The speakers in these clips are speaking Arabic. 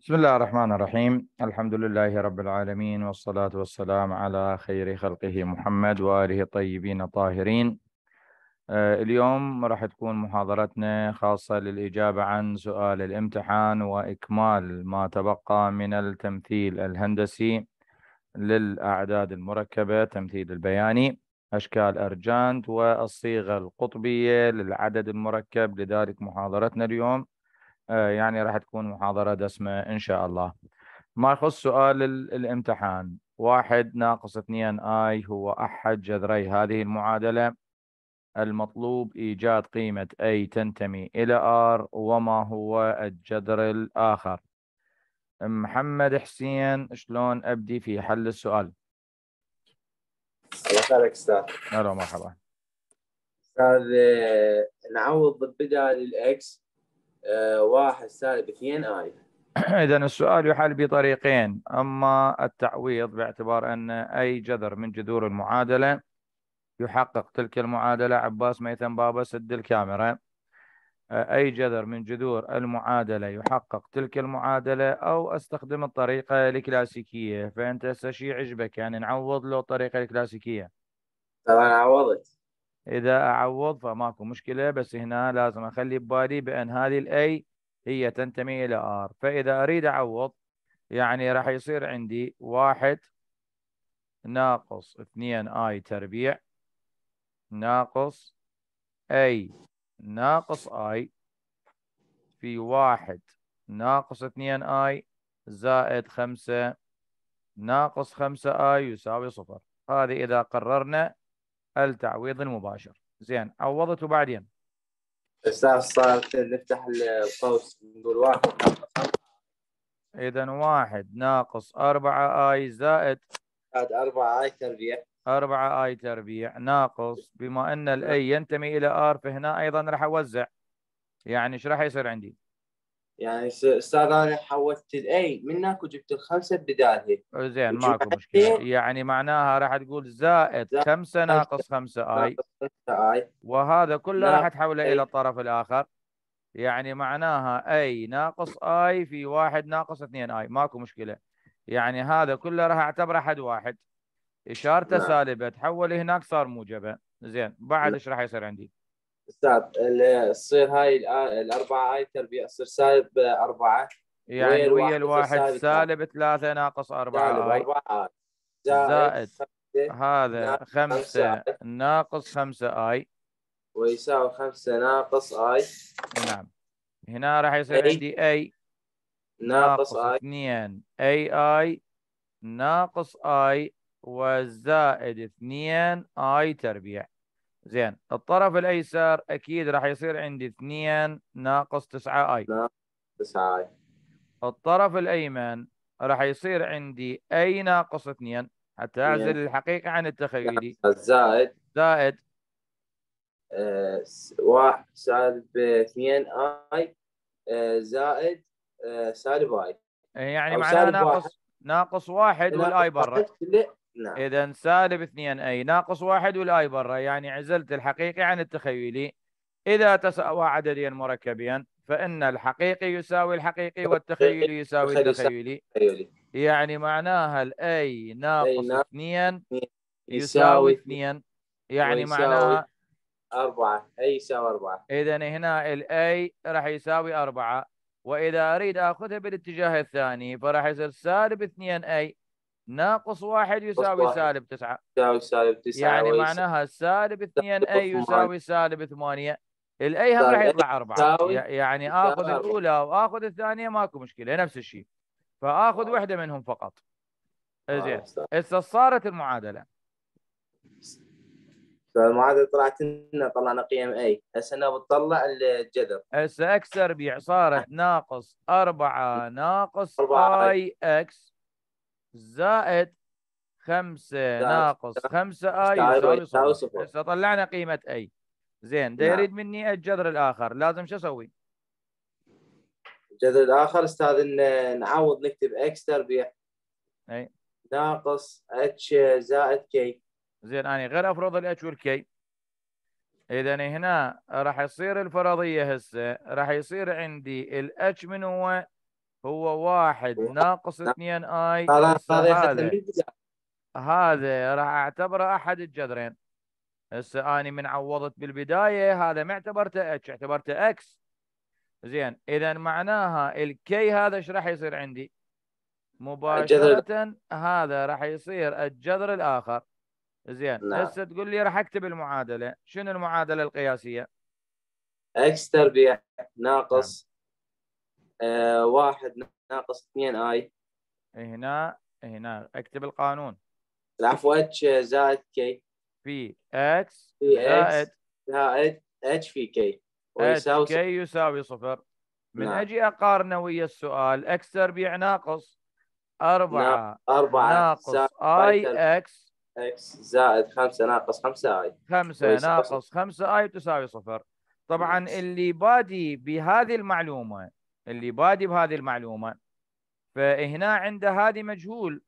بسم الله الرحمن الرحيم الحمد لله رب العالمين والصلاة والسلام على خير خلقه محمد وآله الطيبين الطاهرين آه، اليوم راح تكون محاضرتنا خاصة للإجابة عن سؤال الامتحان وإكمال ما تبقى من التمثيل الهندسي للأعداد المركبة تمثيل البياني أشكال أرجانت والصيغة القطبية للعدد المركب لذلك محاضرتنا اليوم آه، يعني راح تكون محاضرة دسمة إن شاء الله ما يخص سؤال الامتحان واحد ناقص اثنين آي هو أحد جذري هذه المعادلة المطلوب إيجاد قيمة أي تنتمي إلى R وما هو الجذر الآخر محمد حسين شلون أبدي في حل السؤال الله يسعدك أستاذ أهلا مرحبا أستاذ آه، نعوض بدال الإكس آه، واحد سالب اثنين اي اذا السؤال يحل بطريقين اما التعويض باعتبار ان اي جذر من جذور المعادله يحقق تلك المعادله عباس ميثم بابا سد الكاميرا آه، اي جذر من جذور المعادله يحقق تلك المعادله او استخدم الطريقه الكلاسيكيه فانت هسه شي عجبك يعني نعوض له الطريقه الكلاسيكيه طبعا عوضت إذا أعوض فماكو مشكلة بس هنا لازم أخلي ببالي بأن هذه الأي هي تنتمي إلى آر فإذا أريد أعوض يعني راح يصير عندي واحد ناقص اثنين اي تربيع ناقص اي ناقص اي في واحد ناقص اثنين اي زائد خمسة ناقص خمسة اي يساوي صفر هذه إذا قررنا التعويض المباشر زين عوضته بعدين استاذ صار نفتح القوس نقول واحد اذا واحد ناقص أربعة اي زائد زائد أربعة اي تربيع أربعة اي تربيع ناقص بما ان الاي ينتمي الى ار فهنا ايضا راح اوزع يعني ايش راح يصير عندي؟ يعني استاذ انا حولت الاي منك وجبت الخمسه بدالها زين ماكو مشكله يعني معناها راح تقول زائد, خمسه ناقص خمسه اي وهذا كله راح تحوله إيه. الى الطرف الاخر يعني معناها اي ناقص اي في واحد ناقص اثنين اي ماكو مشكله يعني هذا كله راح اعتبره حد واحد اشارته نعم. سالبه تحول هناك صار موجبه زين بعد نعم. ايش راح يصير عندي؟ استاذ تصير هاي الاربعه هاي تربيع تصير سالب اربعه يعني ويا الواحد سالب ثلاثه ناقص اربعه سالب اربعه زائد, زائد هذا خمسه ناقص خمسه اي ويساوي خمسه ناقص اي نعم هنا راح يصير عندي اي ناقص اي اثنين اي اي ناقص اي وزائد اثنين اي تربيع زين الطرف الايسر اكيد راح يصير عندي 2 ناقص 9 اي 9 اي الطرف الايمن راح يصير عندي اي ناقص 2 حتى اعزل الحقيقه عن التخيلي زائد زائد أه واحد سالب 2 اي آه، زائد آه، سالب اي يعني معناه ناقص واحد. ناقص واحد والاي برا نعم اذا سالب اثنين اي ناقص واحد والاي برا يعني عزلت الحقيقي عن التخيلي اذا تساوى عددين مركبين فان الحقيقي يساوي الحقيقي والتخيلي يساوي التخيلي يعني معناها الاي ناقص اثنين يساوي اثنين يعني معناها أربعة أي يساوي أربعة إذا هنا الأي راح يساوي أربعة وإذا أريد أخذها بالاتجاه الثاني فراح يصير سالب 2 أي ناقص واحد يساوي واحد. سالب تسعة يساوي سالب تسعة يعني معناها السالب اثنين اي يساوي سالب ثمانية الاي هم راح يطلع أربعة يعني اخذ الاولى واخذ الثانية ماكو مشكلة نفس الشيء فاخذ طيب. واحدة منهم فقط طيب، زين هسه صارت المعادلة فالمعادله طلعت لنا طلعنا قيم اي هسه انا بتطلع الجذر هسه اكس تربيع صارت ناقص أربعة ناقص اي اكس زائد خمسة ناقص خمسة اي يساوي صفر هسه طلعنا قيمة اي زين ده نعم. يريد مني الجذر الاخر لازم شو اسوي؟ الجذر الاخر استاذ ان نعوض نكتب اكس تربيع اي ناقص اتش زائد كي زين اني غير افرض الاتش والكي اذا هنا راح يصير الفرضيه هسه راح يصير عندي الاتش من هو هو واحد ناقص 2 اي هذا هذا راح اعتبره احد الجذرين هسه اني من عوضت بالبدايه هذا ما اعتبرته اتش اعتبرته اكس زين اذا معناها الكي هذا ايش راح يصير عندي؟ مباشره هذا راح يصير الجذر الاخر زين نعم. هسه تقول لي راح اكتب المعادله شنو المعادله القياسيه؟ اكس تربيع ناقص آه، واحد ناقص 2 اي هنا هنا اكتب القانون العفو اتش زائد كي في اكس زائد زائد اتش في كي ويساوي كي يساوي صفر من نعم. اجي اقارنه ويا السؤال اكس تربيع ناقص 4 4 نعم، ناقص اي اكس اكس زائد 5 ناقص 5 اي 5 ناقص 5 اي تساوي صفر طبعا اللي بادي بهذه المعلومه اللي بادي بهذه المعلومه فهنا عنده هذه مجهول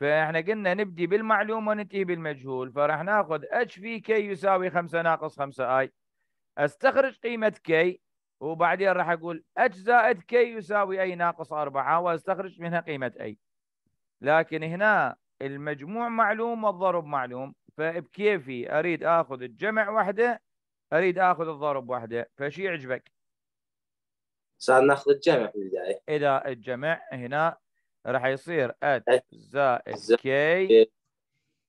فاحنا قلنا نبدي بالمعلومه وننتهي بالمجهول فراح ناخذ اتش في كي يساوي 5 ناقص 5 اي استخرج قيمه كي وبعدين راح اقول اتش زائد كي يساوي اي ناقص 4 واستخرج منها قيمه اي لكن هنا المجموع معلوم والضرب معلوم فبكيفي اريد اخذ الجمع وحده اريد اخذ الضرب وحده فشي يعجبك صار ناخذ الجمع في البدايه اذا الجمع هنا راح يصير ات زائد كي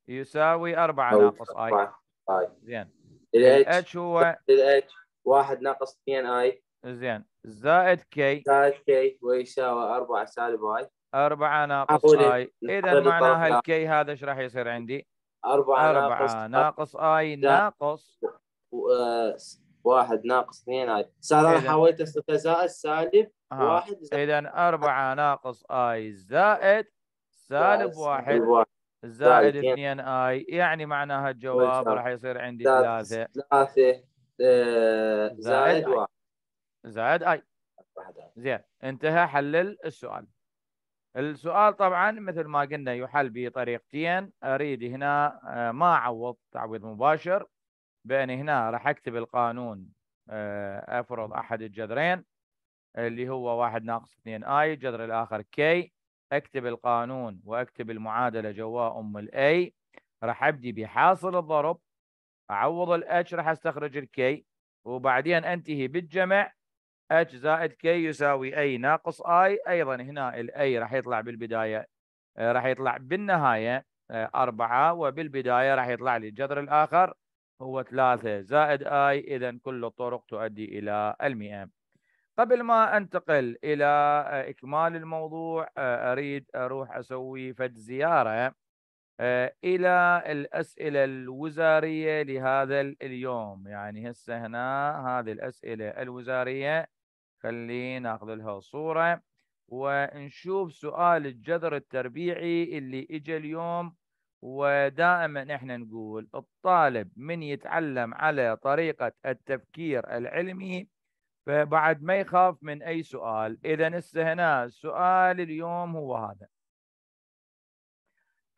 يساوي 4 ناقص اي طيب. زين الاتش هو الاتش 1 ناقص 2 اي زين زائد كي زائد كي ويساوي 4 سالب اي 4 ناقص اي اذا معناها الكي هذا ايش راح يصير عندي؟ 4 ناقص اي ناقص واحد ناقص اثنين صار انا حاولت استفزاء السالب آه. واحد اذا أربعة ناقص اي زائد سالب واحد زائد اثنين اي يعني معناها الجواب راح يصير عندي ثلاثة ثلاثة آه، زائد واحد زائد اي زين انتهى حلل السؤال السؤال طبعا مثل ما قلنا يحل بطريقتين اريد هنا آه، ما اعوض تعويض مباشر بان هنا راح اكتب القانون آه، افرض احد الجذرين اللي هو واحد ناقص 2 اي الجذر الاخر كي اكتب القانون واكتب المعادله جواه ام الاي راح ابدي بحاصل الضرب اعوض الاتش راح استخرج الكي وبعدين انتهي بالجمع اتش زائد كي يساوي اي ناقص اي ايضا هنا الاي راح يطلع بالبدايه آه، راح يطلع بالنهايه آه، أربعة وبالبداية راح يطلع لي الجذر الآخر هو 3 زائد اي اذا كل الطرق تؤدي الى المئة قبل ما انتقل الى آه، اكمال الموضوع آه، اريد اروح اسوي فد زياره آه، الى الاسئله الوزاريه لهذا اليوم يعني هسه هنا هذه الاسئله الوزاريه خلينا ناخذ لها صوره ونشوف سؤال الجذر التربيعي اللي اجى اليوم ودائما احنا نقول الطالب من يتعلم على طريقة التفكير العلمي فبعد ما يخاف من أي سؤال إذا هسه هنا سؤال اليوم هو هذا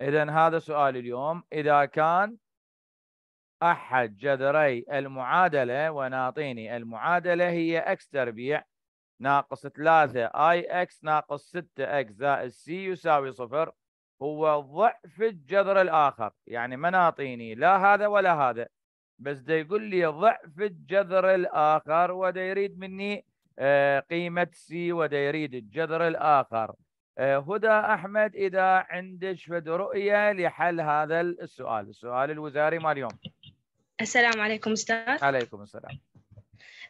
إذا هذا سؤال اليوم إذا كان أحد جذري المعادلة ونعطيني المعادلة هي أكس تربيع ناقص 3 اي اكس ناقص 6 اكس زائد سي يساوي صفر هو ضعف الجذر الاخر يعني ما ناطيني لا هذا ولا هذا بس دا يقول لي ضعف الجذر الاخر ودا يريد مني آه، قيمه سي ودا يريد الجذر الاخر آه، هدى احمد اذا عندك فد رؤيه لحل هذا السؤال السؤال الوزاري مال اليوم السلام عليكم استاذ عليكم السلام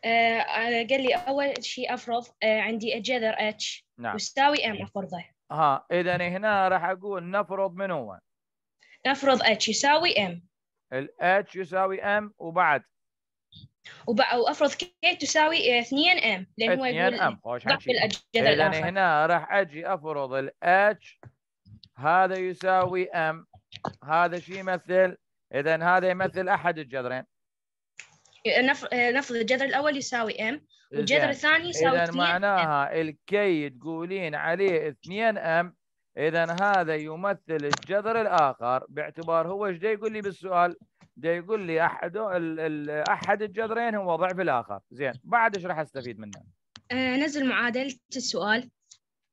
آه، قال لي اول شيء افرض عندي الجذر اتش نعم. يساوي ام افرضه ها اذا هنا راح اقول نفرض من هو نفرض اتش يساوي ام الاتش يساوي ام وبعد وافرض كي تساوي 2 ام لان هو يقول ضعف الاجداد اذا هنا راح اجي افرض الاتش هذا يساوي ام هذا شو يمثل؟ اذا هذا يمثل احد الجذرين نفرض الجذر الاول يساوي ام والجذر الثاني يساوي اذا معناها الكي تقولين عليه 2 ام اذا هذا يمثل الجذر الاخر باعتبار هو ايش يقول لي بالسؤال؟ ده يقول لي احد احد الجذرين هو ضعف الاخر زين بعد ايش راح استفيد منه؟ آه نزل معادله السؤال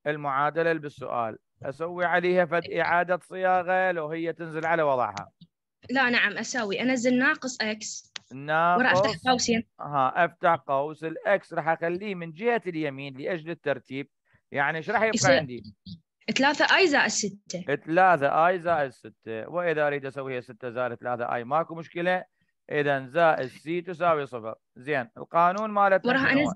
المعادله اللي بالسؤال اسوي عليها فد إيه. اعاده صياغه لو هي تنزل على وضعها لا نعم اسوي انزل ناقص اكس ناقص يعني. ها افتح قوس الاكس راح اخليه من جهه اليمين لاجل الترتيب يعني ايش راح يبقى عندي؟ 3 اي زائد 6 3 اي زائد 6 واذا اريد اسويها 6 زائد 3 اي ماكو مشكله اذا زائد سي تساوي صفر زين القانون مالت وراح انزل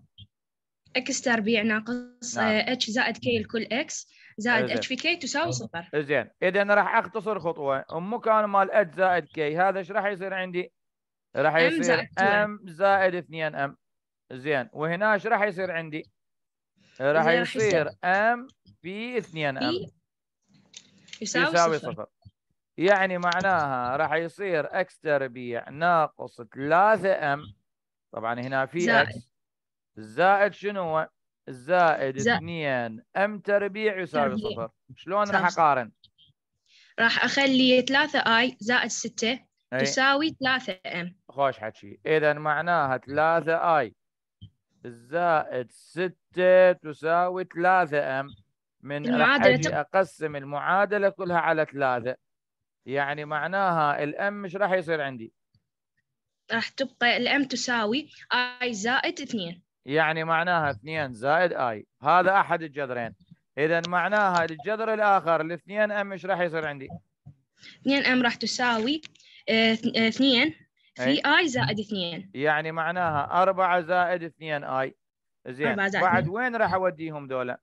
اكس تربيع ناقص اتش آه، نعم. زائد كي لكل اكس زائد اتش في كي تساوي صفر زين اذا راح اختصر خطوه ام مال اتش زائد كي هذا ايش راح يصير عندي؟ راح يصير ام زائد 2 ام زين وهنا ايش راح يصير عندي؟ راح يصير ام في 2 ام يساوي صفر يعني معناها راح يصير اكس تربيع ناقص 3 ام طبعا هنا في اكس زائد شنو هو؟ زائد 2 ام تربيع يساوي صفر شلون راح اقارن؟ راح اخلي 3 اي زائد 6 أي. تساوي 3 ام خوش حكي اذا معناها 3 اي زائد 6 تساوي 3 ام من المعادلة اقسم المعادله كلها على 3 يعني معناها الام مش راح يصير عندي راح تبقى الام تساوي اي زائد 2 يعني معناها 2 زائد اي هذا احد الجذرين اذا معناها الجذر الاخر 2 ام ايش راح يصير عندي 2 ام راح تساوي آه، اثنين في اي زائد اثنين يعني معناها 4 زائد اثنين اي زين بعد وين راح اوديهم دولا؟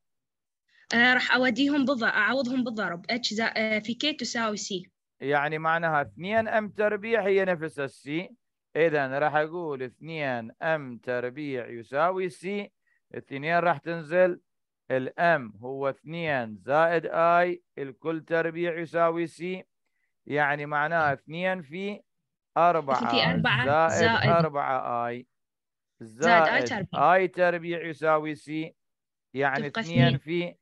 آه راح اوديهم بضع اعوضهم بالضرب اتش آه، في كي تساوي سي يعني معناها 2 ام تربيع هي نفس السي اذا راح اقول 2 ام تربيع يساوي سي الاثنين راح تنزل الام هو 2 زائد اي الكل تربيع يساوي سي يعني معناها 2 في 4 4 زائد, 4 اي زائد, اي تربيع يساوي سي يعني 2 في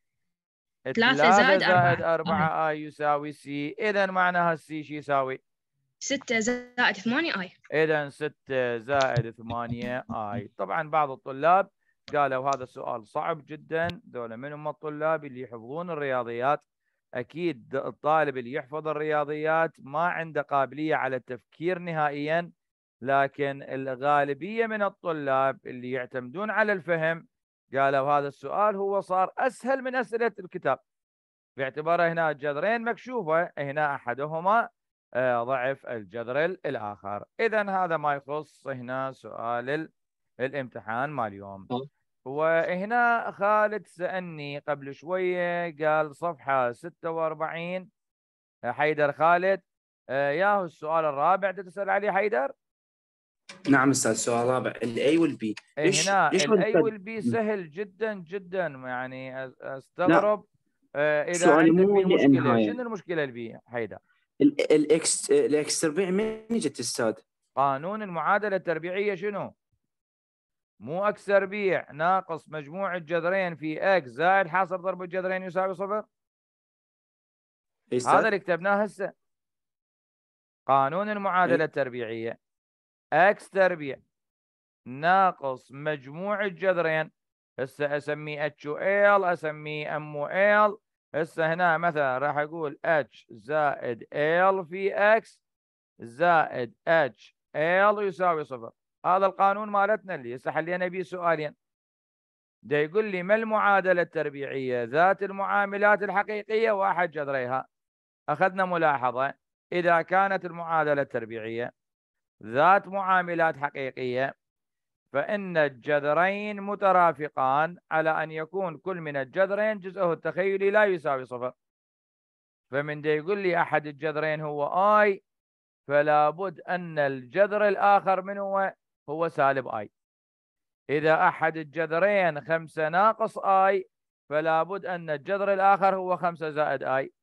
3 زائد 4 4 اي يساوي سي اذا معناها السي شو يساوي؟ 6 زائد 8 اي اذا 6 زائد 8 اي طبعا بعض الطلاب قالوا هذا سؤال صعب جدا ذولا من هم الطلاب اللي يحفظون الرياضيات اكيد الطالب اللي يحفظ الرياضيات ما عنده قابليه على التفكير نهائيا لكن الغالبيه من الطلاب اللي يعتمدون على الفهم قالوا هذا السؤال هو صار اسهل من اسئله الكتاب باعتبار هنا الجذرين مكشوفه هنا احدهما آه، ضعف الجذر الاخر اذا هذا ما يخص هنا سؤال الامتحان مال اليوم طيب. وهنا خالد سألني قبل شوية قال صفحة 46 حيدر خالد آه، ياهو السؤال الرابع تسأل عليه حيدر نعم استاذ السؤال الرابع الاي والبي إيه، ايش هنا الاي والبي سهل جدا جدا يعني نعم. استغرب آه، اذا اذا مو المشكله شنو المشكله البي حيدر؟ الاكس الاكس تربيع من جت استاذ؟ قانون المعادله التربيعيه شنو؟ مو أكسر بيع ناقص مجموع الجذرين في إكس زائد حاصل ضرب الجذرين يساوي صفر هذا اللي كتبناه هسه قانون المعادلة إيه. التربيعية إكس تربيع ناقص مجموع الجذرين هسه اسميه اتش و ال اسميه ام و ال هسه هنا مثلا راح اقول اتش زائد ال في اكس زائد اتش ال يساوي صفر هذا القانون مالتنا اللي هسه حلينا بيه سؤالين ده يقول لي ما المعادله التربيعيه ذات المعاملات الحقيقيه واحد جذريها اخذنا ملاحظه اذا كانت المعادله التربيعيه ذات معاملات حقيقيه فان الجذرين مترافقان على ان يكون كل من الجذرين جزءه التخيلي لا يساوي صفر فمن ده يقول لي احد الجذرين هو اي فلا بد ان الجذر الاخر من هو هو سالب اي اذا احد الجذرين خمسة ناقص اي فلا بد ان الجذر الاخر هو خمسة زائد اي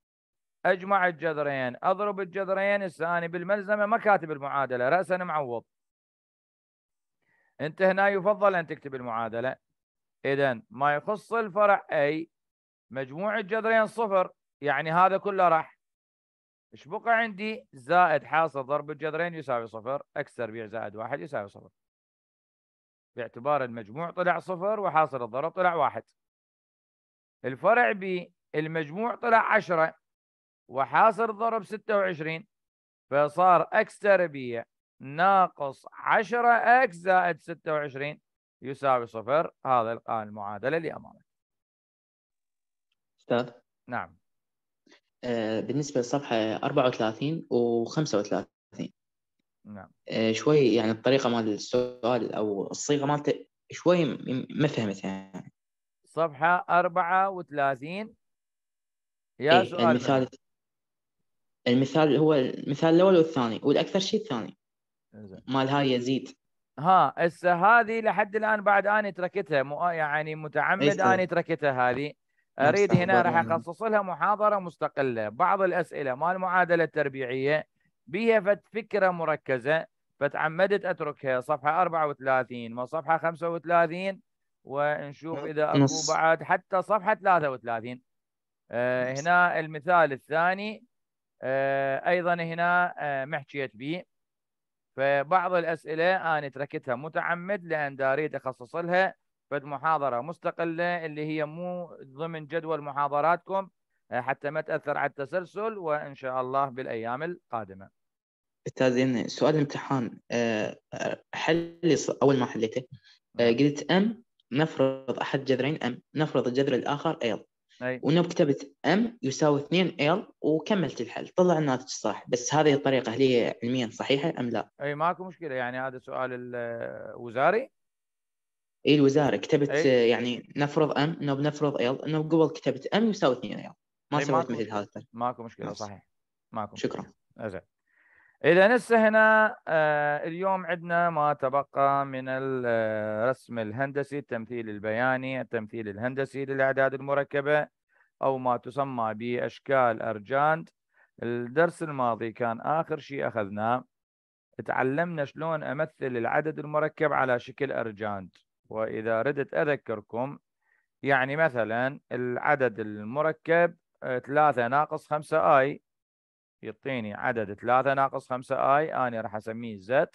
اجمع الجذرين اضرب الجذرين الثاني بالملزمه مكاتب المعادله راسا معوض انت هنا يفضل ان تكتب المعادله اذا ما يخص الفرع اي مجموع الجذرين صفر يعني هذا كله راح ايش بقى عندي زائد حاصل ضرب الجذرين يساوي صفر اكس تربيع زائد واحد يساوي صفر باعتبار المجموع طلع صفر وحاصل الضرب طلع واحد الفرع ب المجموع طلع 10 وحاصل الضرب 26 فصار اكس تربيع ناقص 10 اكس زائد 26 يساوي صفر هذا الان المعادله اللي امامك استاذ نعم آه، بالنسبه للصفحه 34 و 35 نعم آه، شوي يعني الطريقه مال السؤال او الصيغه مالته شوي ما فهمتها يعني صفحه 34 يا إيه سؤال المثال منك. المثال هو المثال الاول والثاني والاكثر شيء الثاني مال هاي يزيد ها هسه هذه لحد الان بعد اني تركتها يعني متعمد اني تركتها هذه اريد هنا راح يعني. اخصص لها محاضره مستقله بعض الاسئله مال المعادله التربيعيه بها فكره مركزه فتعمدت اتركها صفحه 34 وصفحه 35 ونشوف اذا اكو بعد حتى صفحه 33 آه هنا المثال الثاني آه ايضا هنا آه محكيت به فبعض الاسئله انا تركتها متعمد لان اريد اخصص لها فد محاضره مستقله اللي هي مو ضمن جدول محاضراتكم آه، حتى ما تاثر على التسلسل وان شاء الله بالايام القادمه. استاذ سؤال الامتحان حل آه، اول ما حليته آه، نعم. قلت ام نفرض احد جذرين ام نفرض الجذر الاخر ال أي. ونوب كتبت ام يساوي 2 ال وكملت الحل طلع الناتج صح بس هذه الطريقه هل هي علميا صحيحه ام لا؟ اي ماكو مشكله يعني هذا سؤال الوزاري اي الوزاره كتبت أي. يعني نفرض ام انه بنفرض ال انه قبل كتبت ام يساوي 2 ال ما إيه، سويت مثل هذا ماكو مشكله نفس. صحيح ماكو شكرا زين اذا هسه هنا آه، اليوم عندنا ما تبقى من الرسم الهندسي التمثيل البياني التمثيل الهندسي للاعداد المركبه او ما تسمى باشكال ارجاند الدرس الماضي كان اخر شيء اخذناه تعلمنا شلون امثل العدد المركب على شكل ارجاند وإذا ردت أذكركم يعني مثلا العدد المركب 3 آه، ناقص 5 اي يعطيني عدد 3 ناقص 5 اي انا راح اسميه زد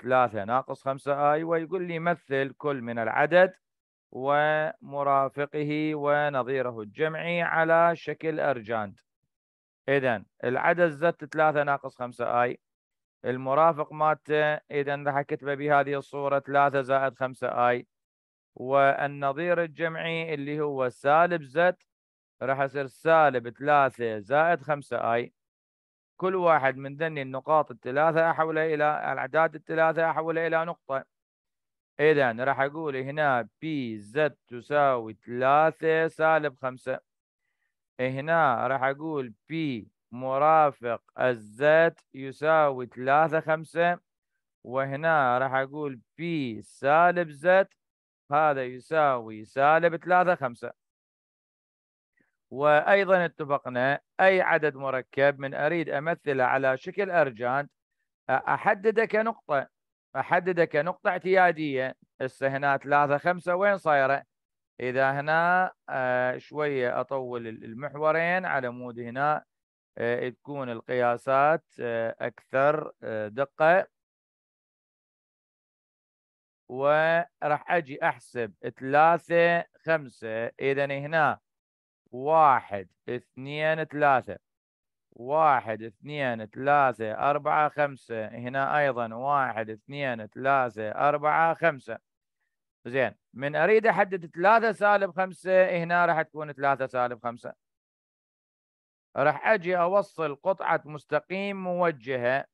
3 ناقص 5 اي ويقول لي مثل كل من العدد ومرافقه ونظيره الجمعي على شكل ارجاند اذا العدد زد 3 ناقص 5 اي المرافق مالته اذا راح اكتبه بهذه الصوره 3 زائد 5 اي والنظير الجمعي اللي هو سالب زد راح يصير سالب 3 زائد 5 اي كل واحد من ذني النقاط الثلاثه احولها الى الاعداد الثلاثه احولها الى نقطه اذا راح اقول هنا بي زد تساوي 3 سالب 5 هنا راح اقول بي مرافق الزت يساوي 3 5 وهنا راح اقول بي سالب زت هذا يساوي سالب 3 5 وايضا اتفقنا اي عدد مركب من اريد امثله على شكل ارجان احدده كنقطه احدده كنقطه اعتياديه هسه هنا 3 5 وين صايره؟ اذا هنا آه، شويه اطول المحورين على مود هنا آه، تكون القياسات آه، اكثر آه، دقه وراح اجي احسب ثلاثة خمسة اذا هنا واحد اثنين ثلاثة واحد اثنين ثلاثة أربعة خمسة هنا أيضا واحد اثنين ثلاثة أربعة خمسة زين من أريد أحدد ثلاثة سالب خمسة هنا راح تكون ثلاثة سالب خمسة راح اجي اوصل قطعه مستقيم موجهه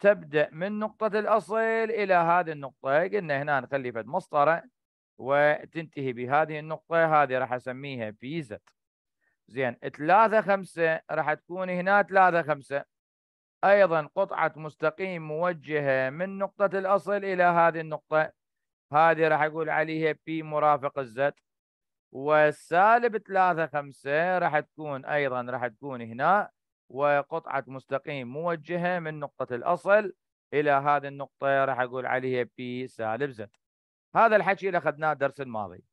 تبدا من نقطه الاصل الى هذه النقطه قلنا هنا نخلي فد مسطره وتنتهي بهذه النقطه هذه راح اسميها بي زد زين 3 5 راح تكون هنا 3 5 ايضا قطعه مستقيم موجهه من نقطه الاصل الى هذه النقطه هذه راح اقول عليها بي مرافق الزد والسالب 3 5 راح تكون ايضا راح تكون هنا وقطعه مستقيم موجهه من نقطه الاصل الى هذه النقطه راح اقول عليها بي سالب زد هذا الحكي اللي اخذناه الدرس الماضي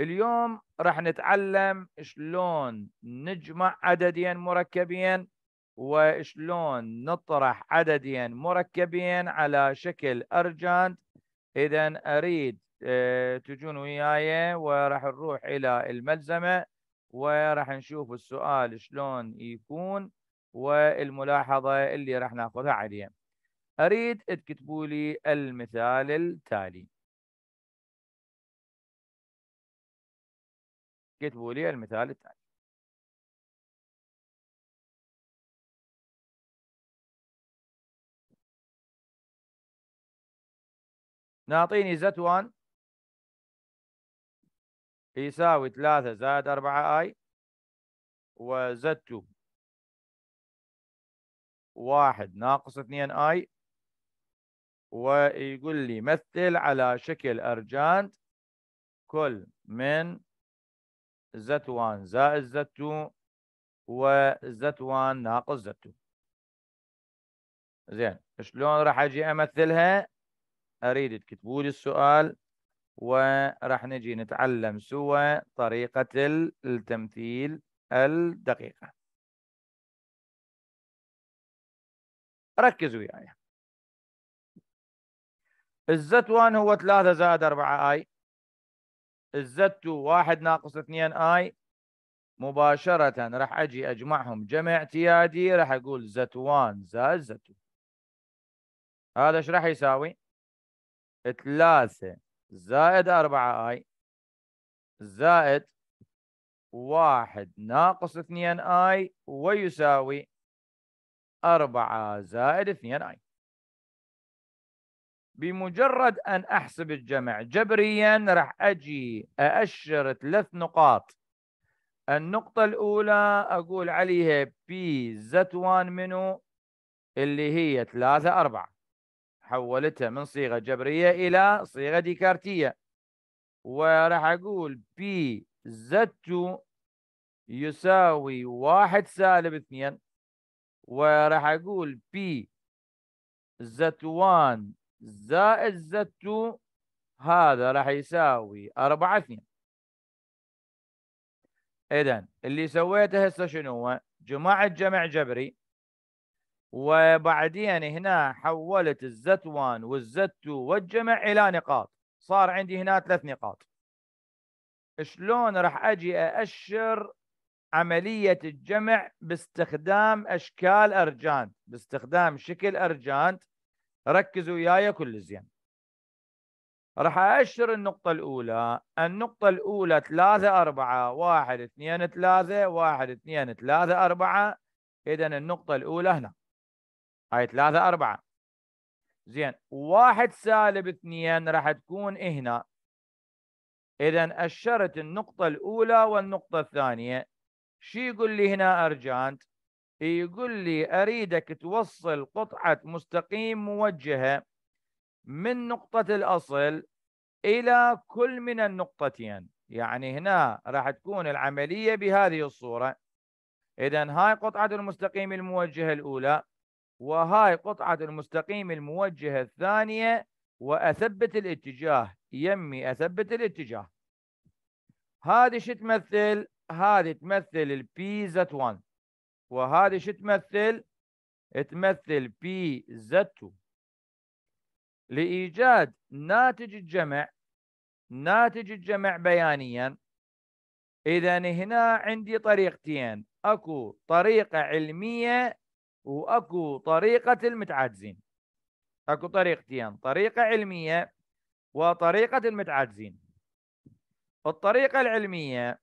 اليوم راح نتعلم شلون نجمع عددين مركبين وشلون نطرح عددين مركبين على شكل ارجند اذا اريد آه، تجون وياي وراح نروح الى الملزمه وراح نشوف السؤال شلون يكون والملاحظه اللي راح ناخذها عليه اريد تكتبوا لي المثال التالي كتبوا لي المثال التالي نعطيني زت 1 يساوي 3 زائد 4 اي وزدت 1 ناقص 2 اي ويقول لي مثل على شكل ارجانت كل من زت 1 زائد زت 2 وزت 1 ناقص زت 2 زين شلون راح اجي امثلها اريد تكتبوا لي السؤال وراح نجي نتعلم سوى طريقة التمثيل الدقيقة ركزوا وياي يعني. الزت 1 هو 3 زائد 4 اي الزت 2 1 ناقص 2 اي مباشرة راح اجي اجمعهم جمع اعتيادي راح اقول زت 1 زائد زت 2 هذا ايش راح يساوي؟ 3 زائد 4 اي زائد واحد ناقص اثنين اي ويساوي أربعة زائد اثنين اي بمجرد أن أحسب الجمع جبريا راح أجي أأشر ثلاث نقاط النقطة الأولى أقول عليها بي زت 1 منو اللي هي 3 4 حولتها من صيغه جبريه الى صيغه ديكارتيه وراح اقول P زد 2 يساوي واحد سالب اثنين وراح اقول P زد 1 زائد زد 2 هذا راح يساوي 4 2 اذا اللي سويته هسه شنو هو؟ جماعة جمع جبري وبعدين يعني هنا حولت الزت 1 والزت 2 والجمع الى نقاط صار عندي هنا ثلاث نقاط شلون راح اجي ااشر عمليه الجمع باستخدام اشكال ارجانت باستخدام شكل ارجانت ركزوا وياي كل زين راح أأشر النقطة الأولى النقطة الأولى ثلاثة أربعة واحد اثنين ثلاثة واحد اثنين ثلاثة أربعة إذا النقطة الأولى هنا هاي ثلاثة أربعة زين واحد سالب اثنين راح تكون هنا إذا أشرت النقطة الأولى والنقطة الثانية شو يقول لي هنا أرجانت يقول لي أريدك توصل قطعة مستقيم موجهة من نقطة الأصل إلى كل من النقطتين يعني هنا راح تكون العملية بهذه الصورة إذا هاي قطعة المستقيم الموجهة الأولى وهاي قطعة المستقيم الموجهة الثانية وأثبت الاتجاه يمي أثبت الاتجاه هذه شو تمثل؟ هذه تمثل الـ pz 1 وهذه شو تمثل؟ تمثل بي 2 لإيجاد ناتج الجمع ناتج الجمع بيانيا إذا هنا عندي طريقتين أكو طريقة علمية واكو طريقه المتعجزين اكو طريقتين طريقه علميه وطريقه المتعجزين الطريقه العلميه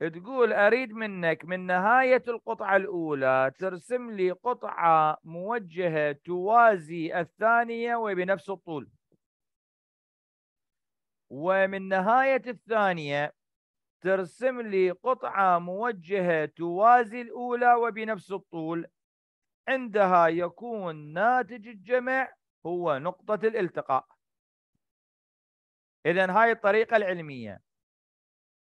تقول اريد منك من نهايه القطعه الاولى ترسم لي قطعه موجهه توازي الثانيه وبنفس الطول ومن نهايه الثانيه ترسم لي قطعه موجهه توازي الاولى وبنفس الطول عندها يكون ناتج الجمع هو نقطة الالتقاء إذا هاي الطريقة العلمية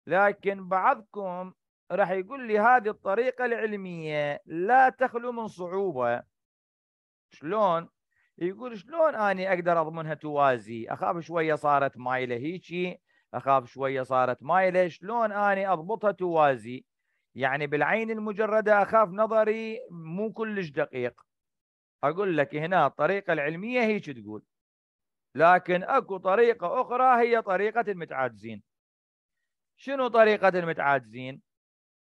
لكن بعضكم راح يقول لي هذه الطريقة العلمية لا تخلو من صعوبة شلون؟ يقول شلون أني أقدر أضمنها توازي أخاف شوية صارت مايلة هيجي أخاف شوية صارت مايلة شلون أني أضبطها توازي يعني بالعين المجردة أخاف نظري مو كلش دقيق أقول لك هنا الطريقة العلمية شو تقول لكن أكو طريقة أخرى هي طريقة المتعاجزين شنو طريقة المتعاجزين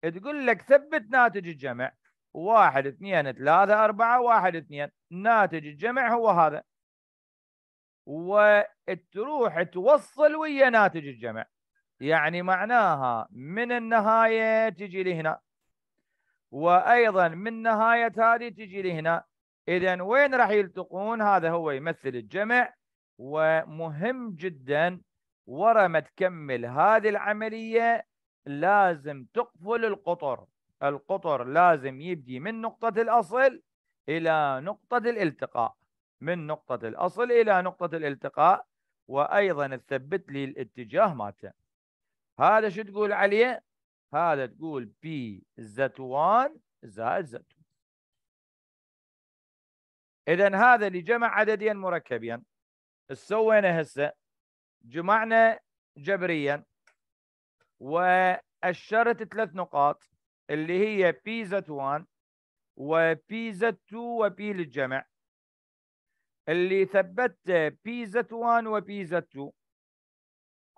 تقول لك ثبت ناتج الجمع واحد اثنين ثلاثة أربعة واحد اثنين ناتج الجمع هو هذا وتروح توصل ويا ناتج الجمع يعني معناها من النهاية تجي لهنا وأيضا من نهاية هذه تجي لهنا إذا وين راح يلتقون هذا هو يمثل الجمع ومهم جدا ورا ما تكمل هذه العملية لازم تقفل القطر القطر لازم يبدي من نقطة الأصل إلى نقطة الالتقاء من نقطة الأصل إلى نقطة الالتقاء وأيضا تثبت لي الاتجاه مالته هذا شو تقول عليه هذا تقول بي زت 1 زائد زت اذا هذا اللي جمع عددين مركبين سوينا هسه جمعنا جبريا واشرت ثلاث نقاط اللي هي بي زت 1 وبي زت 2 وبي للجمع اللي ثبت بي زت 1 وبي زت 2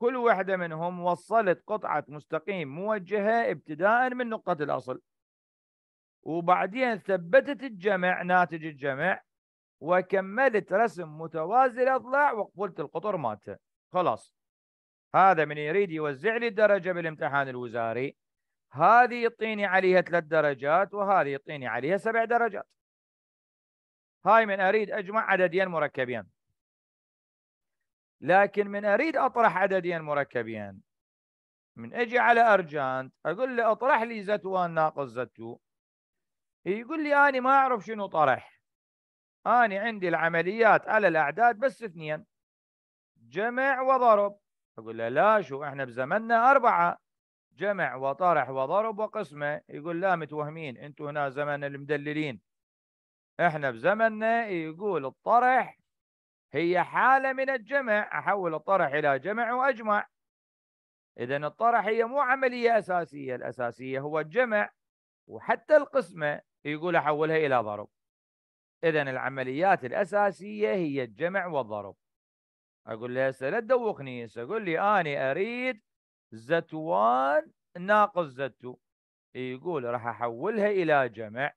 كل واحدة منهم وصلت قطعة مستقيم موجهة ابتداء من نقطة الأصل وبعدين ثبتت الجمع ناتج الجمع وكملت رسم متوازي الأضلاع وقفلت القطر مالته خلاص هذا من يريد يوزع لي الدرجة بالامتحان الوزاري هذه يعطيني عليها ثلاث درجات وهذه يعطيني عليها سبع درجات هاي من أريد أجمع عددين مركبين لكن من اريد اطرح عددين مركبين من اجي على ارجانت اقول له اطرح لي زت 1 ناقص زت 2 يقول لي انا ما اعرف شنو طرح اني عندي العمليات على الاعداد بس اثنين جمع وضرب اقول له لا شو احنا بزمننا اربعه جمع وطرح وضرب وقسمه يقول لا متوهمين انتم هنا زمن المدللين احنا بزمننا يقول الطرح هي حالة من الجمع أحول الطرح إلى جمع وأجمع إذا الطرح هي مو عملية أساسية الأساسية هو الجمع وحتى القسمة يقول أحولها إلى ضرب إذا العمليات الأساسية هي الجمع والضرب أقول له هسه لا تدوقني هسه قول لي أنا أريد زتوان ناقص زتو يقول راح أحولها إلى جمع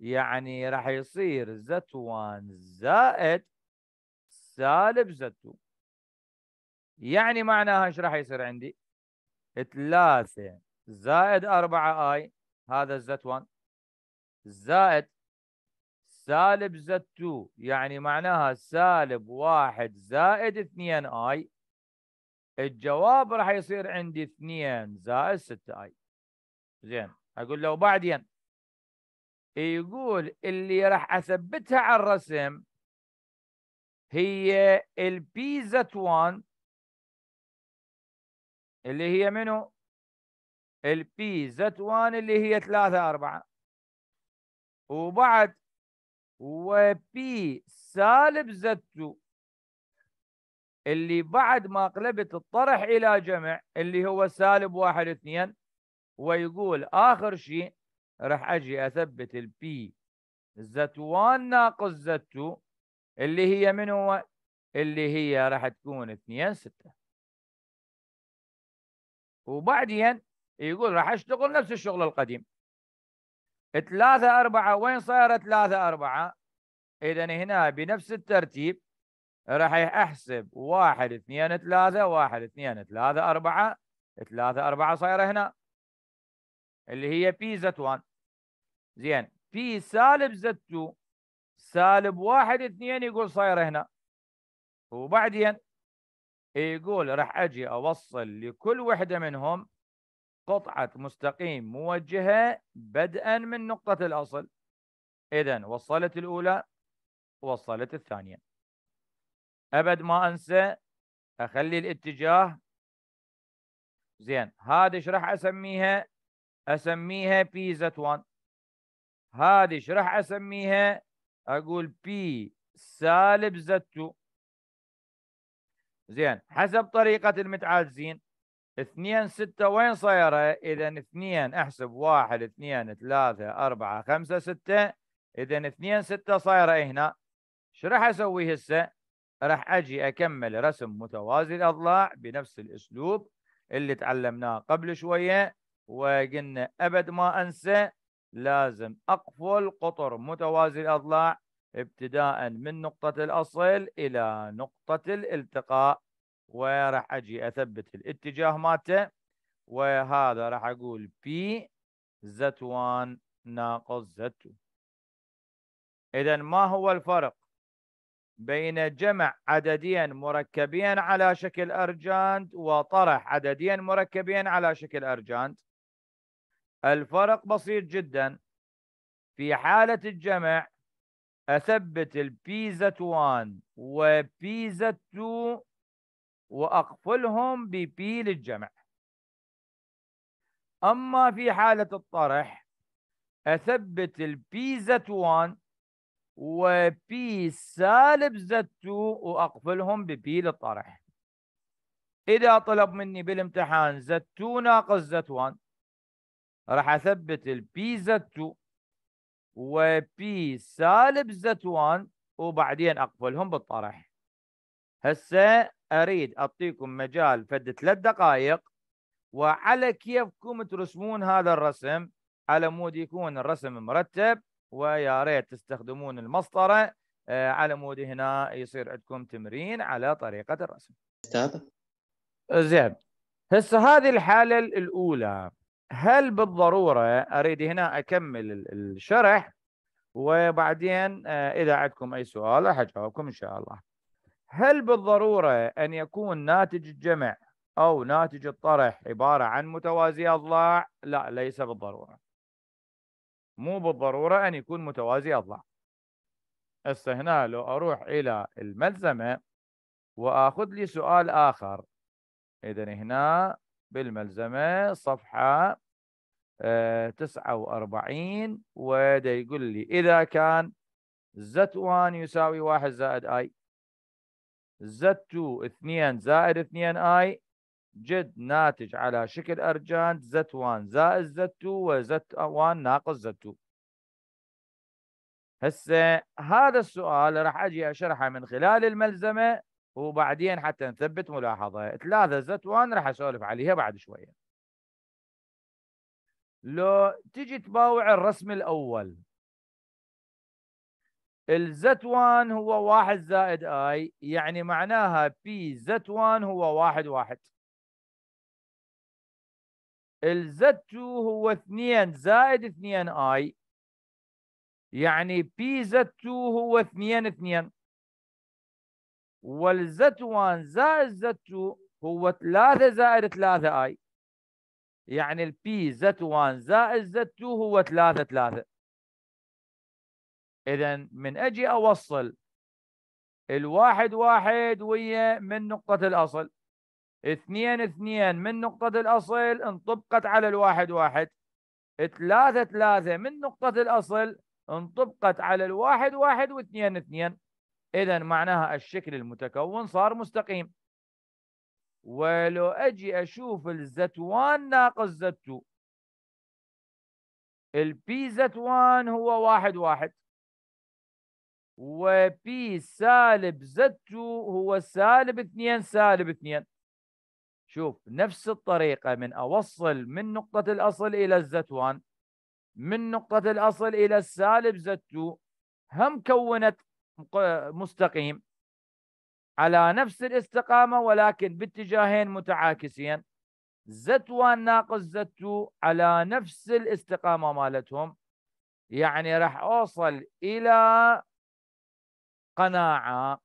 يعني راح يصير زتوان زائد سالب Z2 يعني معناها ايش راح يصير عندي 3 زائد 4 اي هذا Z1 زائد سالب Z2 يعني معناها سالب 1 زائد 2 اي الجواب راح يصير عندي 2 زائد 6 اي زين اقول له بعدين يقول اللي راح اثبتها على الرسم هي البي زت 1 اللي هي منو؟ البي زت 1 اللي هي 3 4 وبعد وبي سالب زت 2 اللي بعد ما قلبت الطرح الى جمع اللي هو سالب 1 2 ويقول اخر شيء راح اجي اثبت البي زت 1 ناقص زت 2 اللي هي من هو اللي هي راح تكون 2 6 وبعدين يقول راح اشتغل نفس الشغل القديم 3 4 وين صار 3 4 اذا هنا بنفس الترتيب راح احسب 1 2 3 1 2 3 4 3 4 صايره هنا اللي هي بي زت 1 زين بي سالب زت 2 سالب واحد اثنين يقول صاير هنا وبعدين يقول راح اجي اوصل لكل وحده منهم قطعه مستقيم موجهه بدءا من نقطه الاصل اذا وصلت الاولى وصلت الثانيه ابد ما انسى اخلي الاتجاه زين هذه ايش راح اسميها اسميها بي زت 1 هذه ايش راح اسميها اقول P سالب z 2 زين حسب طريقه المتعالجين 2 6 وين صايره؟ اذا 2 احسب 1 2 3 4 5 6 اذا 2 6 صايره هنا شو راح اسوي هسه؟ راح اجي اكمل رسم متوازي الاضلاع بنفس الاسلوب اللي تعلمناه قبل شويه وقلنا ابد ما انسى لازم أقفل قطر متوازي الأضلاع ابتداء من نقطة الأصل إلى نقطة الالتقاء وراح أجي أثبت الاتجاه مالته وهذا راح أقول P Z1 ناقص Z2 إذا ما هو الفرق بين جمع عددين مركبين على شكل أرجانت وطرح عددين مركبين على شكل أرجانت الفرق بسيط جدا في حالة الجمع أثبت البيزة 1 وبيزة 2 وأقفلهم ببي للجمع أما في حالة الطرح أثبت البيزة 1 وبي سالب زد 2 وأقفلهم ببي للطرح إذا طلب مني بالامتحان زد 2 ناقص زد 1 راح اثبت البي زد 2 وبي سالب زد 1 وبعدين اقفلهم بالطرح هسه اريد اعطيكم مجال فد ثلاث دقائق وعلى كيفكم ترسمون هذا الرسم على مود يكون الرسم مرتب ويا ريت تستخدمون المسطره آه، على مود هنا يصير عندكم تمرين على طريقه الرسم. استاذ زين هسه هذه الحاله الاولى هل بالضروره اريد هنا اكمل الشرح وبعدين آه، اذا عندكم اي سؤال راح اجاوبكم ان شاء الله. هل بالضروره ان يكون ناتج الجمع او ناتج الطرح عباره عن متوازي اضلاع؟ لا ليس بالضروره. مو بالضروره ان يكون متوازي اضلاع. هسه هنا لو اروح الى الملزمه واخذ لي سؤال اخر اذا هنا بالملزمة صفحة آه، تسعه واربعين وده يقول لي إذا كان Z1 يساوي واحد زائد I Z2 2 اثنين زايد اثنين I جد ناتج على شكل أرجان Z1 زائد Z2 و Z1 ناقص Z2 هسه هذا السؤال راح أجي أشرحه من خلال الملزمة وبعدين حتى نثبت ملاحظه ثلاثه زت 1 راح اسولف عليها بعد شويه لو تجي تباوع الرسم الاول الزت 1 هو 1 زائد اي يعني معناها بي زت 1 هو 1 1 الزت 2 هو 2 زائد 2 اي يعني بي زت 2 هو 2 2 والزت 1 زائد زت 2 هو 3 زائد 3 اي يعني البي زت 1 زائد زت 2 هو 3 3 اذا من اجي اوصل الواحد واحد ويا من نقطة الأصل اثنين اثنين من نقطة الأصل انطبقت على الواحد واحد ثلاثة ثلاثة من نقطة الأصل انطبقت على الواحد واحد واثنين اثنين اذا معناها الشكل المتكون صار مستقيم ولو اجي اشوف الزت 1 ناقص زت 2 البي زت 1 هو واحد واحد وبي سالب زت 2 هو سالب 2 سالب 2 شوف نفس الطريقة من أوصل من نقطة الأصل إلى الزت 1 من نقطة الأصل إلى السالب زت 2 هم كونت مستقيم على نفس الاستقامة ولكن باتجاهين متعاكسين زتوان ناقص زتو على نفس الاستقامة مالتهم يعني راح أوصل إلى قناعة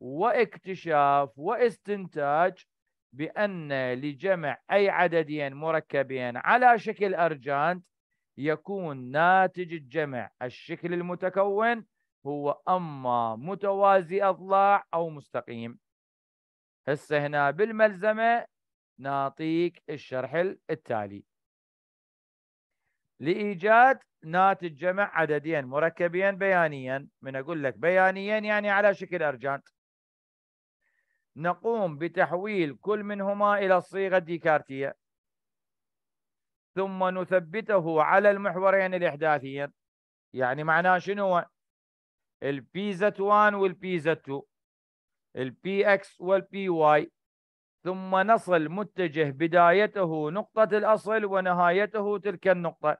واكتشاف واستنتاج بأن لجمع أي عددين مركبين على شكل أرجانت يكون ناتج الجمع الشكل المتكون هو اما متوازي اضلاع او مستقيم هسه هنا بالملزمه نعطيك الشرح التالي لايجاد ناتج جمع عددين مركبين بيانيا من اقول لك بيانيا يعني على شكل ارجان نقوم بتحويل كل منهما الى الصيغه الديكارتيه ثم نثبته على المحورين الاحداثيين يعني معناه شنو البي زد 1 والبي زد 2 البي اكس والبي واي ثم نصل متجه بدايته نقطة الأصل ونهايته تلك النقطة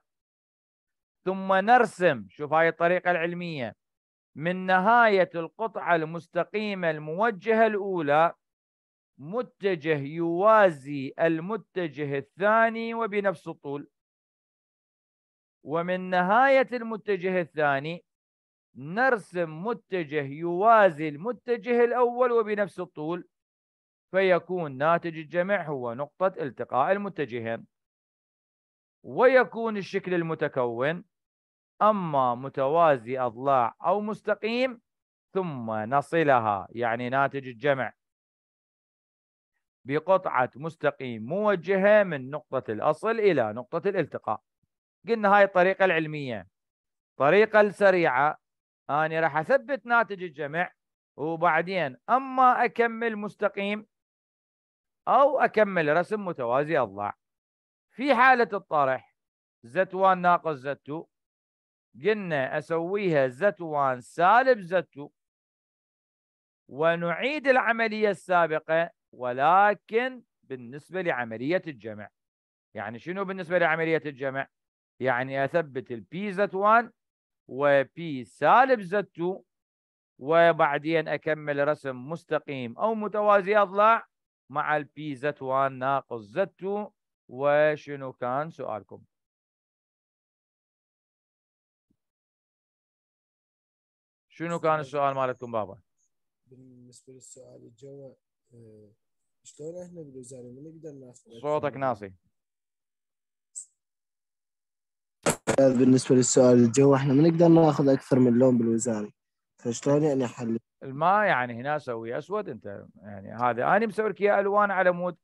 ثم نرسم شوف هاي الطريقة العلمية من نهاية القطعة المستقيمة الموجهة الأولى متجه يوازي المتجه الثاني وبنفس الطول ومن نهاية المتجه الثاني نرسم متجه يوازي المتجه الأول وبنفس الطول فيكون ناتج الجمع هو نقطة التقاء المتجهين ويكون الشكل المتكون أما متوازي أضلاع أو مستقيم ثم نصلها يعني ناتج الجمع بقطعة مستقيم موجهة من نقطة الأصل إلى نقطة الالتقاء قلنا هاي الطريقة العلمية الطريقة السريعة أنا راح أثبت ناتج الجمع وبعدين أما أكمل مستقيم أو أكمل رسم متوازي أضلاع في حالة الطرح Z1 ناقص Z2 قلنا أسويها Z1 سالب Z2 ونعيد العملية السابقة ولكن بالنسبة لعملية الجمع يعني شنو بالنسبة لعملية الجمع؟ يعني أثبت البي Z1 وبي سالب زد وبعدين اكمل رسم مستقيم او متوازي اطلع مع البي زد 1 ناقص زد 2 وشنو كان سؤالكم شنو كان السؤال مالتكم بابا بالنسبه للسؤال الجو آه، شلون احنا بالوزاره ما نقدر ناخذ صوتك ناصي استاذ بالنسبه للسؤال الجو احنا ما نقدر ناخذ اكثر من لون بالوزاره فشلون يعني حل الماء يعني هنا سوي اسود انت يعني هذا انا مسوي لك اياه الوان على مود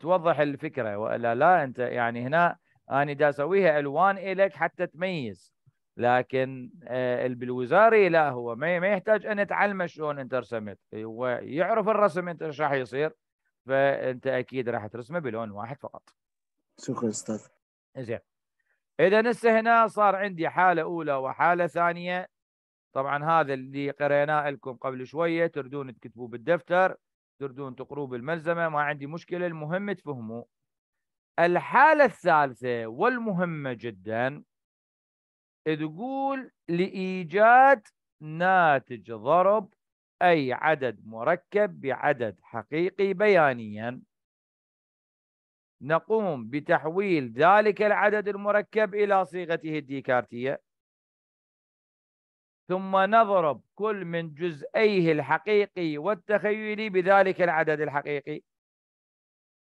توضح الفكره والا لا انت يعني هنا انا دا اسويها الوان الك حتى تميز لكن آه، بالوزاري لا هو ما يحتاج ان تعلمه شلون انت رسمت هو يعرف الرسم انت ايش راح يصير فانت اكيد راح ترسمه بلون واحد فقط شكرا استاذ زين اذا هسه هنا صار عندي حاله اولى وحاله ثانيه طبعا هذا اللي قريناه لكم قبل شويه تردون تكتبوه بالدفتر تردون تقروه بالملزمه ما عندي مشكله المهم تفهموا الحاله الثالثه والمهمه جدا تقول لايجاد ناتج ضرب اي عدد مركب بعدد حقيقي بيانيا نقوم بتحويل ذلك العدد المركب إلى صيغته الديكارتية ثم نضرب كل من جزئيه الحقيقي والتخيلي بذلك العدد الحقيقي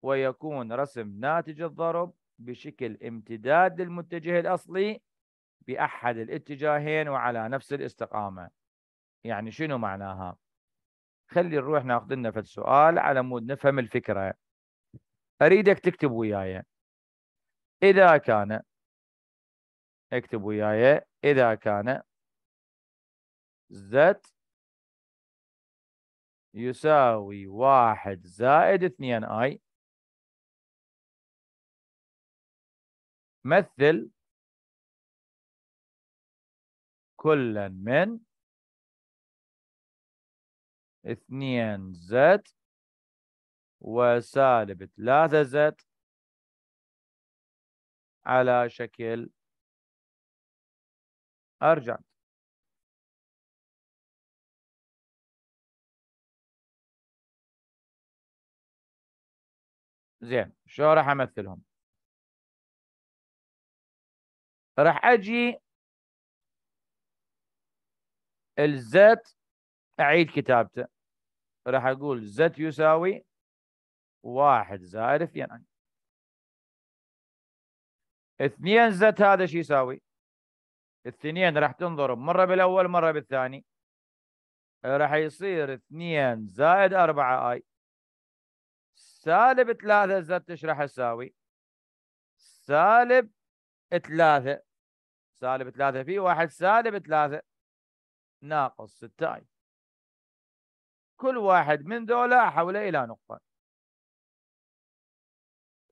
ويكون رسم ناتج الضرب بشكل امتداد للمتجه الأصلي بأحد الاتجاهين وعلى نفس الاستقامة يعني شنو معناها؟ خلي نروح ناخذ لنا في السؤال على مود نفهم الفكرة اريدك تكتب وياي اذا كان اكتب وياي اذا كان زت يساوي واحد زائد اثنين اي مثل كلا من اثنين زد وسالب 3 زد على شكل ارجع زين شو راح امثلهم راح اجي الزت اعيد كتابته راح اقول زت يساوي واحد زائد اثنين ان اثنين زت هذا شو يساوي؟ اثنين راح تنضرب مرة بالأول مرة بالثاني راح يصير اثنين زائد أربعة آي سالب ثلاثة زت ايش راح تساوي؟ سالب ثلاثة سالب ثلاثة في واحد سالب ثلاثة ناقص ستة آي كل واحد من ذولا حوله إلى نقطة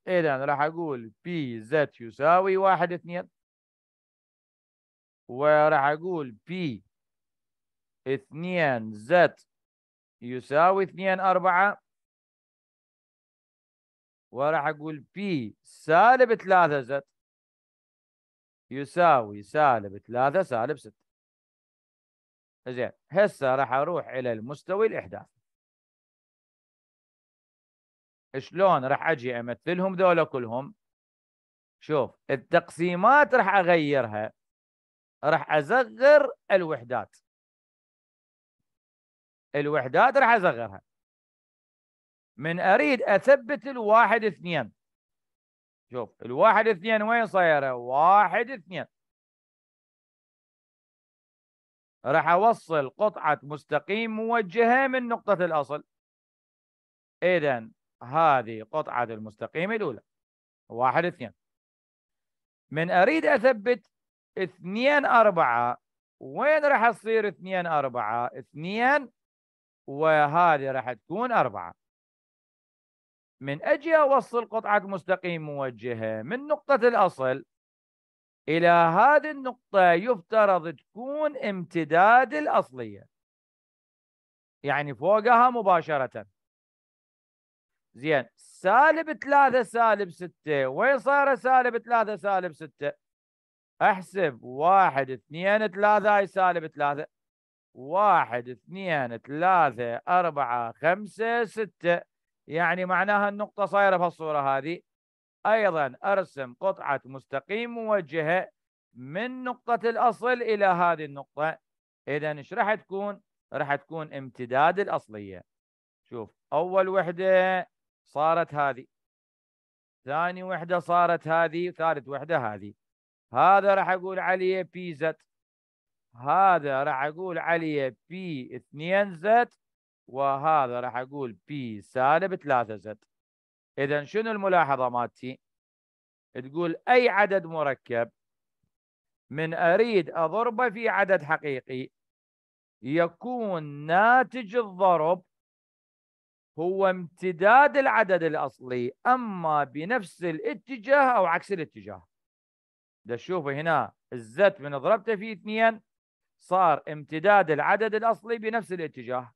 اذا راح اقول بي زت يساوي واحد اثنين وراح اقول بي اثنين زت يساوي اثنين اربعة وراح اقول بي سالب ثلاثة زت يساوي سالب ثلاثة سالب ستة زين هسه راح اروح الى المستوي الاحداثي شلون راح اجي امثلهم ذولا كلهم شوف التقسيمات راح اغيرها راح اصغر الوحدات الوحدات راح اصغرها من اريد اثبت الواحد اثنين شوف الواحد اثنين وين صايره؟ واحد اثنين راح اوصل قطعة مستقيم موجهة من نقطة الأصل إذا هذه قطعة المستقيم الأولى واحد اثنين من أريد أثبت اثنين أربعة وين راح تصير اثنين أربعة اثنين وهذه راح تكون أربعة من أجي أوصل قطعة مستقيم موجهة من نقطة الأصل إلى هذه النقطة يفترض تكون امتداد الأصلية يعني فوقها مباشرة زين سالب 3 سالب 6 وين صايره سالب 3 سالب 6 احسب 1 2 3 هاي سالب 3 1 2 3 4 5 6 يعني معناها النقطة صايرة في الصورة هذه أيضا أرسم قطعة مستقيم موجهة من نقطة الأصل إلى هذه النقطة إذا إيش راح تكون؟ راح تكون امتداد الأصلية شوف أول وحدة صارت هذه ثاني وحده صارت هذه وثالث وحده هذه هذا راح اقول عليه بي زد هذا راح اقول عليه بي 2 زد وهذا راح اقول بي سالب 3 زد اذا شنو الملاحظه مالتي تقول اي عدد مركب من اريد اضربه في عدد حقيقي يكون ناتج الضرب هو امتداد العدد الأصلي أما بنفس الاتجاه أو عكس الاتجاه ده شوفوا هنا الزت من ضربته في اثنين صار امتداد العدد الأصلي بنفس الاتجاه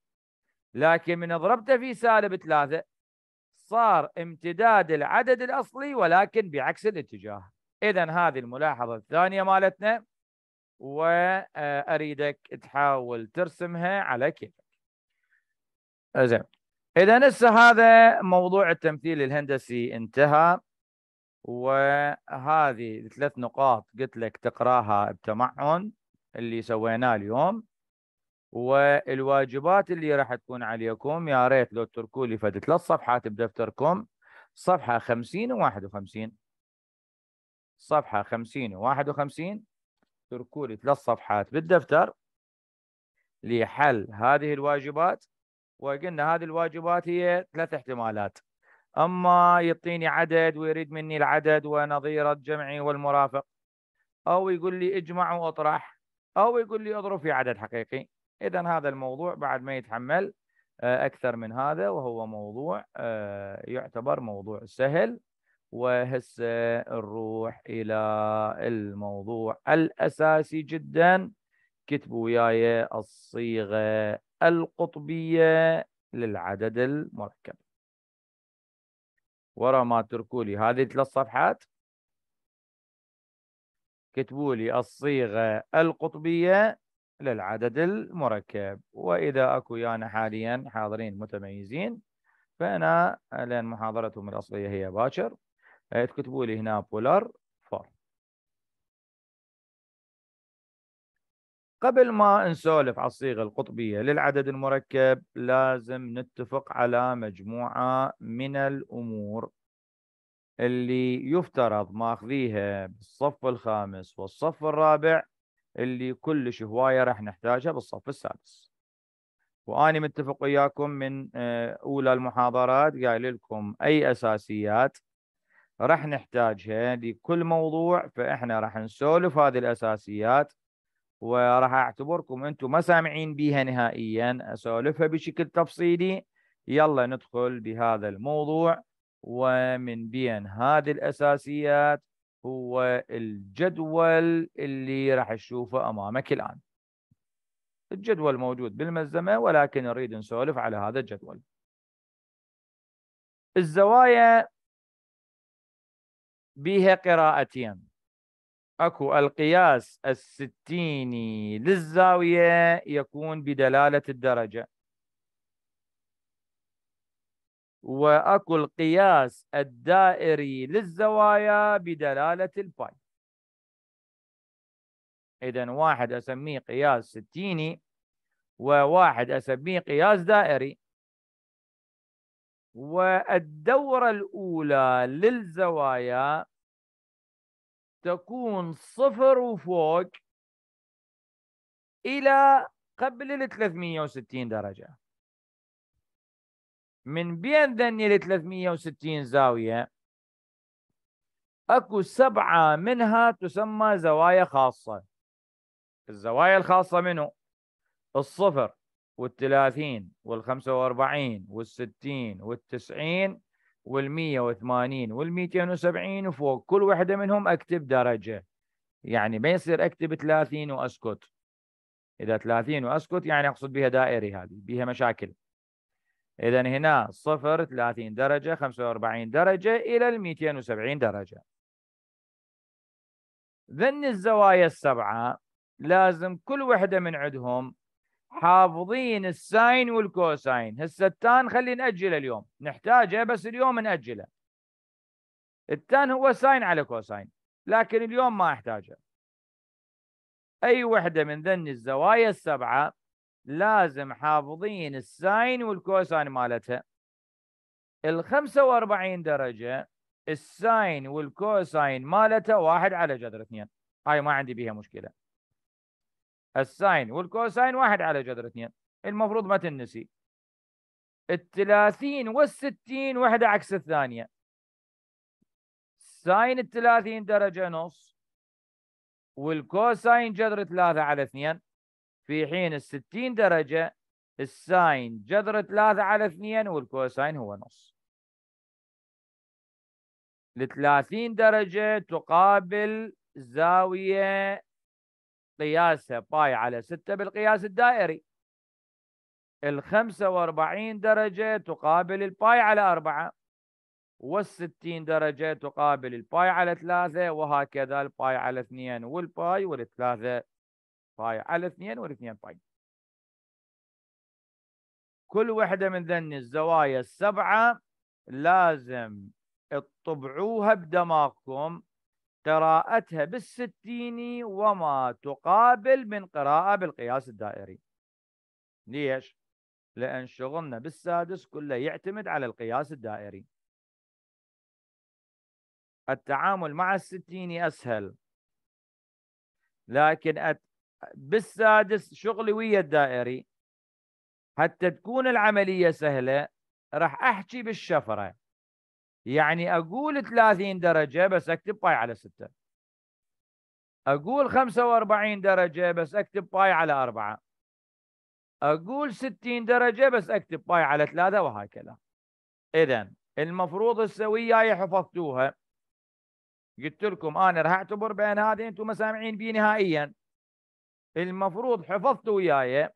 لكن من ضربته في سالب ثلاثة صار امتداد العدد الأصلي ولكن بعكس الاتجاه إذا هذه الملاحظة الثانية مالتنا وأريدك تحاول ترسمها على كيفك زين اذا هسه هذا موضوع التمثيل الهندسي انتهى وهذه ثلاث نقاط قلت لك تقراها بتمعن اللي سويناه اليوم والواجبات اللي راح تكون عليكم يا ريت لو تتركوا لي فد ثلاث صفحات بدفتركم صفحه 50 و51 صفحه 50 و51 تركوا لي ثلاث صفحات بالدفتر لحل هذه الواجبات وقلنا هذه الواجبات هي ثلاث احتمالات اما يعطيني عدد ويريد مني العدد ونظير الجمع والمرافق او يقول لي اجمع واطرح او يقول لي اضرب في عدد حقيقي اذا هذا الموضوع بعد ما يتحمل آه، اكثر من هذا وهو موضوع آه، يعتبر موضوع سهل وهسه آه، نروح الى الموضوع الاساسي جدا كتبوا وياي الصيغه القطبية للعدد المركب ورا ما تركوا لي هذه ثلاث صفحات كتبوا لي الصيغة القطبية للعدد المركب وإذا أكو يانا يعني حاليا حاضرين متميزين فأنا لأن محاضرتهم الأصلية هي باكر تكتبوا لي هنا بولار قبل ما نسولف على الصيغه القطبيه للعدد المركب لازم نتفق على مجموعه من الامور اللي يفترض ماخذيها بالصف الخامس والصف الرابع اللي كلش هوايه راح نحتاجها بالصف السادس واني متفق وياكم من آه، اولى المحاضرات قايل لكم اي اساسيات راح نحتاجها لكل موضوع فاحنا راح نسولف هذه الاساسيات وراح اعتبركم انتم ما سامعين بيها نهائيا اسولفها بشكل تفصيلي يلا ندخل بهذا الموضوع ومن بين هذه الاساسيات هو الجدول اللي راح تشوفه امامك الان الجدول موجود بالملزمه ولكن نريد نسولف على هذا الجدول الزوايا بها قراءتين اكو القياس الستيني للزاوية يكون بدلالة الدرجة واكو القياس الدائري للزوايا بدلالة الباي اذا واحد اسميه قياس ستيني وواحد اسميه قياس دائري والدورة الاولى للزوايا تكون صفر وفوق إلى قبل ال 360 درجة من بين ذني ال 360 زاوية اكو سبعة منها تسمى زوايا خاصة الزوايا الخاصة منه الصفر والثلاثين والخمسة واربعين والستين والتسعين وال180 وال270 وفوق كل وحده منهم اكتب درجه يعني ما يصير اكتب 30 واسكت اذا 30 واسكت يعني اقصد بها دائري هذه بها مشاكل اذا هنا صفر 30 درجه 45 درجه الى ال 270 درجه ذن الزوايا السبعه لازم كل وحده من عندهم حافظين الساين والكوساين هسه التان خلي نأجله اليوم نحتاجه بس اليوم نأجله التان هو ساين على كوساين لكن اليوم ما احتاجه أي وحدة من ذن الزوايا السبعة لازم حافظين الساين والكوساين مالتها ال 45 درجة الساين والكوساين مالتها واحد على جذر اثنين هاي ما عندي بيها مشكله الساين والكوساين واحد على جذر اثنين المفروض ما تنسي الثلاثين والستين وحدة عكس الثانية ساين الثلاثين درجة نص والكوساين جذر ثلاثة على اثنين في حين الستين درجة الساين جذر ثلاثة على اثنين والكوساين هو نص الثلاثين درجة تقابل زاوية قياسها باي على 6 بالقياس الدائري ال 45 درجة تقابل الباي على 4 وال 60 درجة تقابل الباي على 3 وهكذا الباي على 2 والباي والثلاثة باي على 2 والاثنين باي كل وحدة من ذن الزوايا السبعة لازم تطبعوها بدماغكم قراءتها بالستين وما تقابل من قراءة بالقياس الدائري ليش؟ لأن شغلنا بالسادس كله يعتمد على القياس الدائري التعامل مع الستين أسهل لكن بالسادس شغلي ويا الدائري حتى تكون العملية سهلة راح أحكي بالشفرة يعني اقول 30 درجه بس اكتب باي على 6 اقول 45 درجه بس اكتب باي على 4 اقول 60 درجه بس اكتب باي على 3 وهكذا اذا المفروض السويه وياي حفظتوها قلت لكم انا راح اعتبر بان هذه انتم مسامعين بي نهائيا المفروض حفظتوا وياي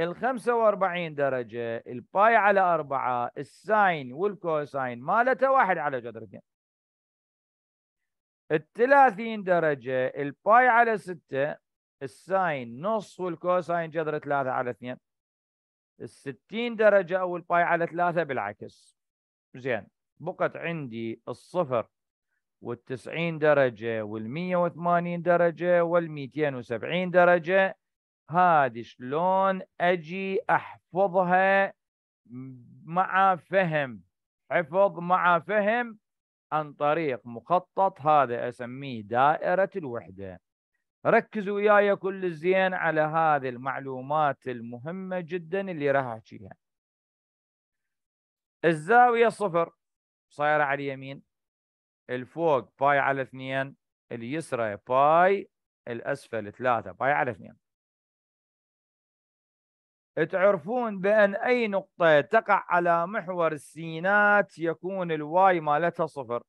ال 45 درجة الباي على 4 الساين والكوساين مالته واحد على جذرتين ال 30 درجة الباي على 6 الساين نص والكوساين جذر 3 على 2 ال 60 درجة أو الباي على 3 بالعكس زين بقت عندي الصفر وال 90 درجة وال 180 درجة وال 270 درجة هذه شلون اجي احفظها مع فهم حفظ مع فهم عن طريق مخطط هذا اسميه دائره الوحده ركزوا وياي كل الزين على هذه المعلومات المهمه جدا اللي راح احكيها الزاويه صفر صايره على اليمين الفوق باي على اثنين اليسرى باي الاسفل ثلاثة باي على اثنين تعرفون بأن أي نقطة تقع على محور السينات يكون الواي مالتها صفر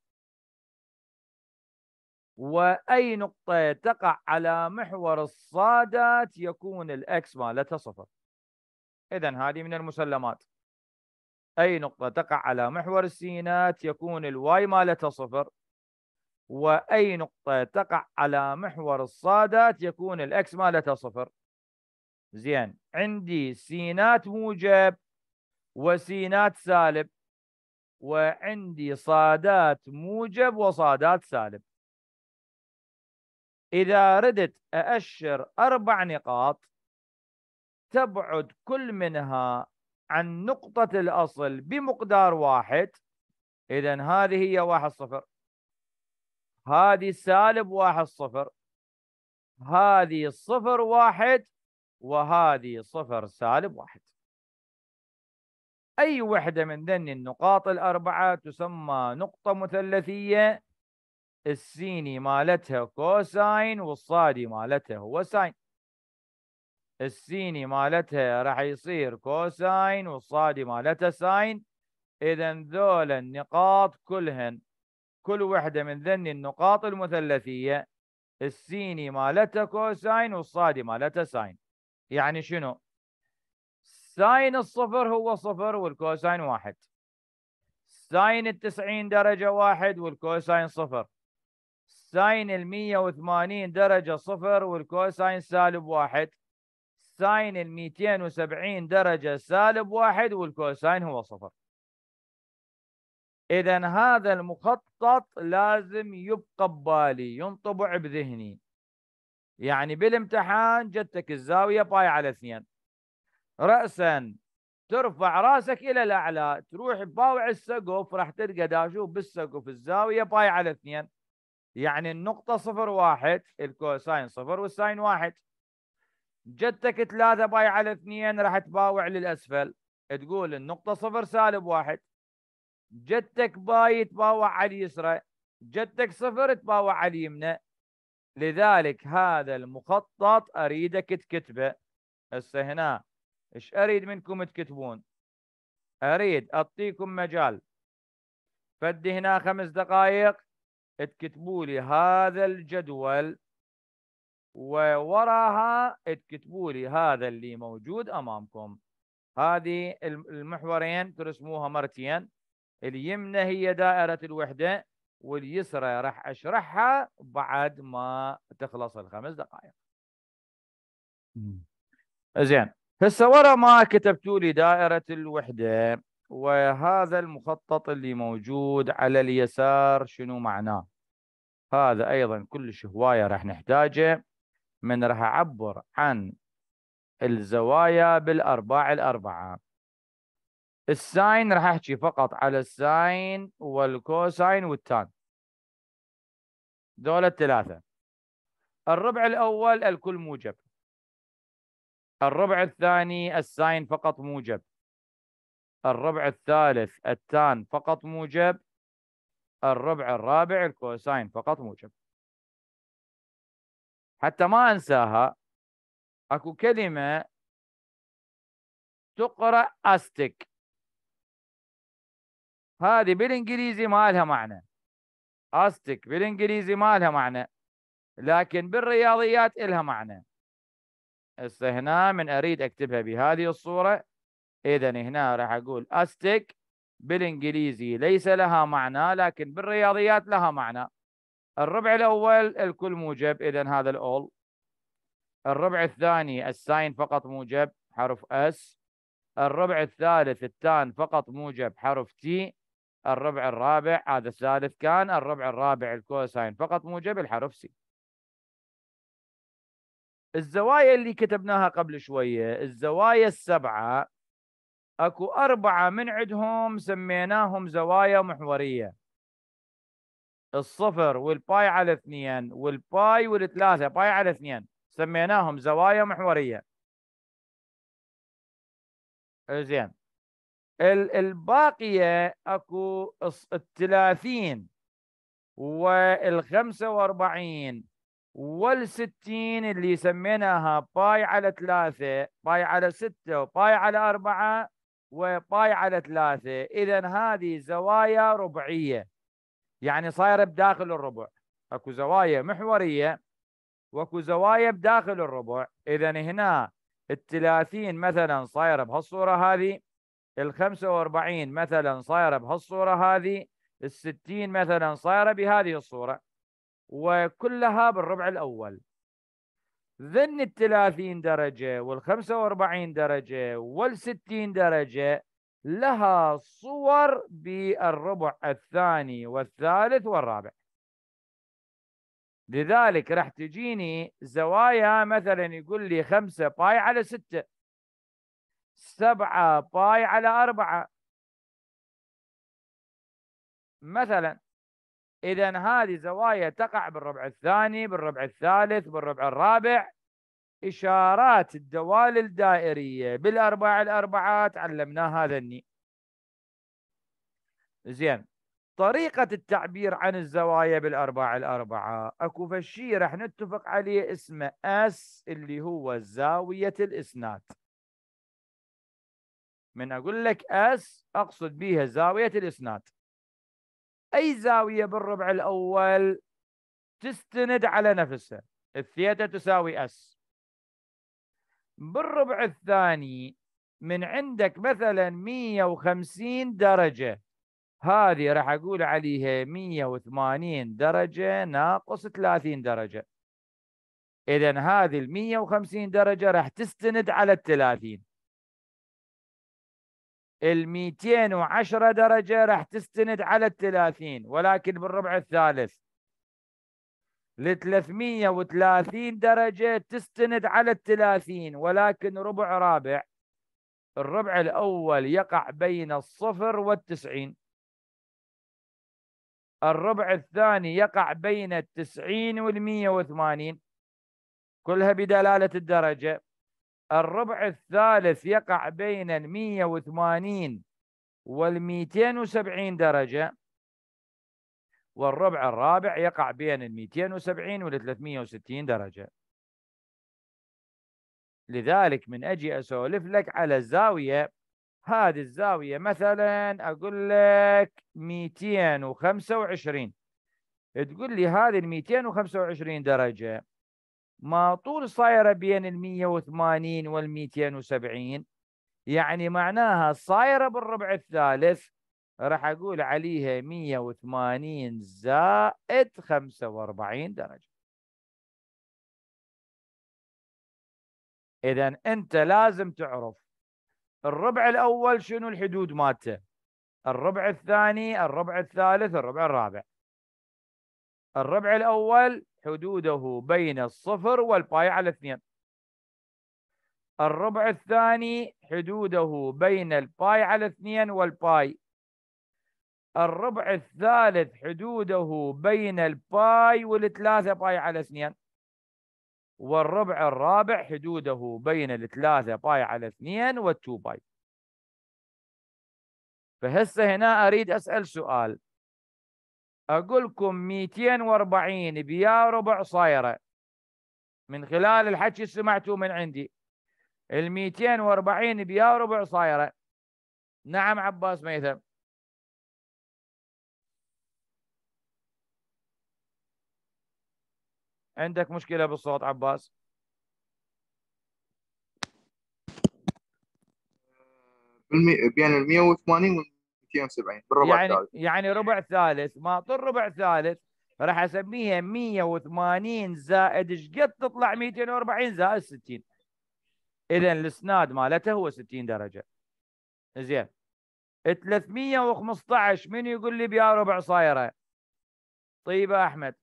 وأي نقطة تقع على محور الصادات يكون الأكس مالتها صفر إذا هذه من المسلمات أي نقطة تقع على محور السينات يكون الواي مالتها صفر وأي نقطة تقع على محور الصادات يكون الأكس مالتها صفر زين عندي سينات موجب وسينات سالب وعندي صادات موجب وصادات سالب إذا ردت أأشر أربع نقاط تبعد كل منها عن نقطة الأصل بمقدار واحد إذا هذه هي واحد صفر هذه سالب واحد صفر هذه صفر واحد وهذه صفر سالب واحد أي وحدة من ذن النقاط الأربعة تسمى نقطة مثلثية السيني مالتها كوساين والصادي مالتها هو ساين السيني مالتها راح يصير كوساين والصادي مالتها ساين إذا ذول النقاط كلهن كل وحدة من ذن النقاط المثلثية السيني مالتها كوساين والصادي مالتها ساين يعني شنو ساين الصفر هو صفر والكوساين واحد ساين التسعين درجة واحد والكوساين صفر ساين المية وثمانين درجة صفر والكوساين سالب واحد ساين الميتين وسبعين درجة سالب واحد والكوساين هو صفر إذا هذا المخطط لازم يبقى ببالي ينطبع بذهني يعني بالامتحان جتك الزاوية باي على اثنين رأسا ترفع راسك إلى الأعلى تروح باوع السقف راح تلقى داشوف بالسقف الزاوية باي على اثنين يعني النقطة صفر واحد الكوساين صفر والساين واحد جتك ثلاثة باي على اثنين راح تباوع للأسفل تقول النقطة صفر سالب واحد جتك باي تباوع على اليسرى جتك صفر تباوع على اليمنى لذلك هذا المخطط اريدك تكتبه هسه هنا ايش اريد منكم تكتبون اريد اعطيكم مجال فدي هنا خمس دقائق تكتبوا لي هذا الجدول ووراها تكتبوا لي هذا اللي موجود امامكم هذه المحورين ترسموها مرتين اليمنى هي دائرة الوحدة واليسرى راح اشرحها بعد ما تخلص الخمس دقائق زين هسه ورا ما كتبتوا لي دائره الوحده وهذا المخطط اللي موجود على اليسار شنو معناه هذا ايضا كلش هوايه راح نحتاجه من راح اعبر عن الزوايا بالارباع الاربعه الساين راح احكي فقط على الساين والكوساين والتان دول الثلاثه الربع الاول الكل موجب الربع الثاني الساين فقط موجب الربع الثالث التان فقط موجب الربع الرابع الكوساين فقط موجب حتى ما انساها اكو كلمه تقرا استك هذه بالانجليزي ما لها معنى استك بالانجليزي ما لها معنى لكن بالرياضيات لها معنى هسه هنا من اريد اكتبها بهذه الصوره اذا هنا راح اقول استك بالانجليزي ليس لها معنى لكن بالرياضيات لها معنى الربع الاول الكل موجب اذا هذا الاول الربع الثاني الساين فقط موجب حرف اس الربع الثالث التان فقط موجب حرف تي الربع الرابع هذا الثالث كان الربع الرابع الكوساين فقط موجب الحرف سي الزوايا اللي كتبناها قبل شوية الزوايا السبعة أكو أربعة من عندهم سميناهم زوايا محورية الصفر والباي على اثنين والباي والثلاثة باي على اثنين سميناهم زوايا محورية زين الباقية أكو الثلاثين والخمسة واربعين والستين اللي سميناها باي على ثلاثة باي على ستة وباي على أربعة وباي على ثلاثة إذا هذه زوايا ربعية يعني صايرة بداخل الربع أكو زوايا محورية وأكو زوايا بداخل الربع إذا هنا الثلاثين مثلا صايرة بهالصورة هذه ال 45 مثلا صايره بهالصوره هذه ال 60 مثلا صايره بهذه الصوره وكلها بالربع الاول ذن ال 30 درجه وال 45 درجه وال 60 درجه لها صور بالربع الثاني والثالث والرابع لذلك راح تجيني زوايا مثلا يقول لي 5 باي على 6 سبعة باي على أربعة مثلا إذا هذه زوايا تقع بالربع الثاني بالربع الثالث بالربع الرابع إشارات الدوال الدائرية بالأربع الأربعة تعلمنا هذا الني زين طريقة التعبير عن الزوايا بالأربع الأربعة أكو فشي راح نتفق عليه اسمه أس اللي هو زاوية الإسناد من أقول لك أس أقصد بها زاوية الإسناد أي زاوية بالربع الأول تستند على نفسها الثيتا تساوي أس بالربع الثاني من عندك مثلا 150 درجة هذه راح أقول عليها 180 درجة ناقص 30 درجة إذا هذه ال 150 درجة راح تستند على ال 30 ال 210 درجه راح تستند على ال 30 ولكن بالربع الثالث ل 330 درجه تستند على ال 30 ولكن ربع رابع الربع الاول يقع بين الصفر وال 90 الربع الثاني يقع بين ال 90 وال 180 كلها بدلالة الدرجة الربع الثالث يقع بين ال 180 وال 270 درجة والربع الرابع يقع بين ال 270 وال 360 درجة لذلك من أجي أسولف لك على الزاوية هذه الزاوية مثلا أقول لك 225 تقول لي هذه ال 225 درجة ما طول صايرة بين ال 180 وال 270 يعني معناها صايرة بالربع الثالث راح أقول عليها 180 زائد 45 درجة إذا أنت لازم تعرف الربع الأول شنو الحدود مالته الربع الثاني الربع الثالث الربع الرابع الربع الأول حدوده بين الصفر والباي على اثنين الربع الثاني حدوده بين الباي على اثنين والباي الربع الثالث حدوده بين الباي والثلاثة باي على اثنين والربع الرابع حدوده بين الثلاثة باي على اثنين والتو باي فهسه هنا أريد أسأل سؤال اقول لكم 240 بيا ربع صايره من خلال الحكي سمعته من عندي ال 240 بيا ربع صايره نعم عباس ميثم عندك مشكله بالصوت عباس بين ال 180 وال 270 بالربع يعني الثالث يعني ربع ثالث ما طول ربع ثالث راح اسميها 180 زائد ايش قد تطلع 240 زائد 60 اذا الاسناد مالته هو 60 درجه زين 315 من يقول لي بيا ربع صايره طيبه احمد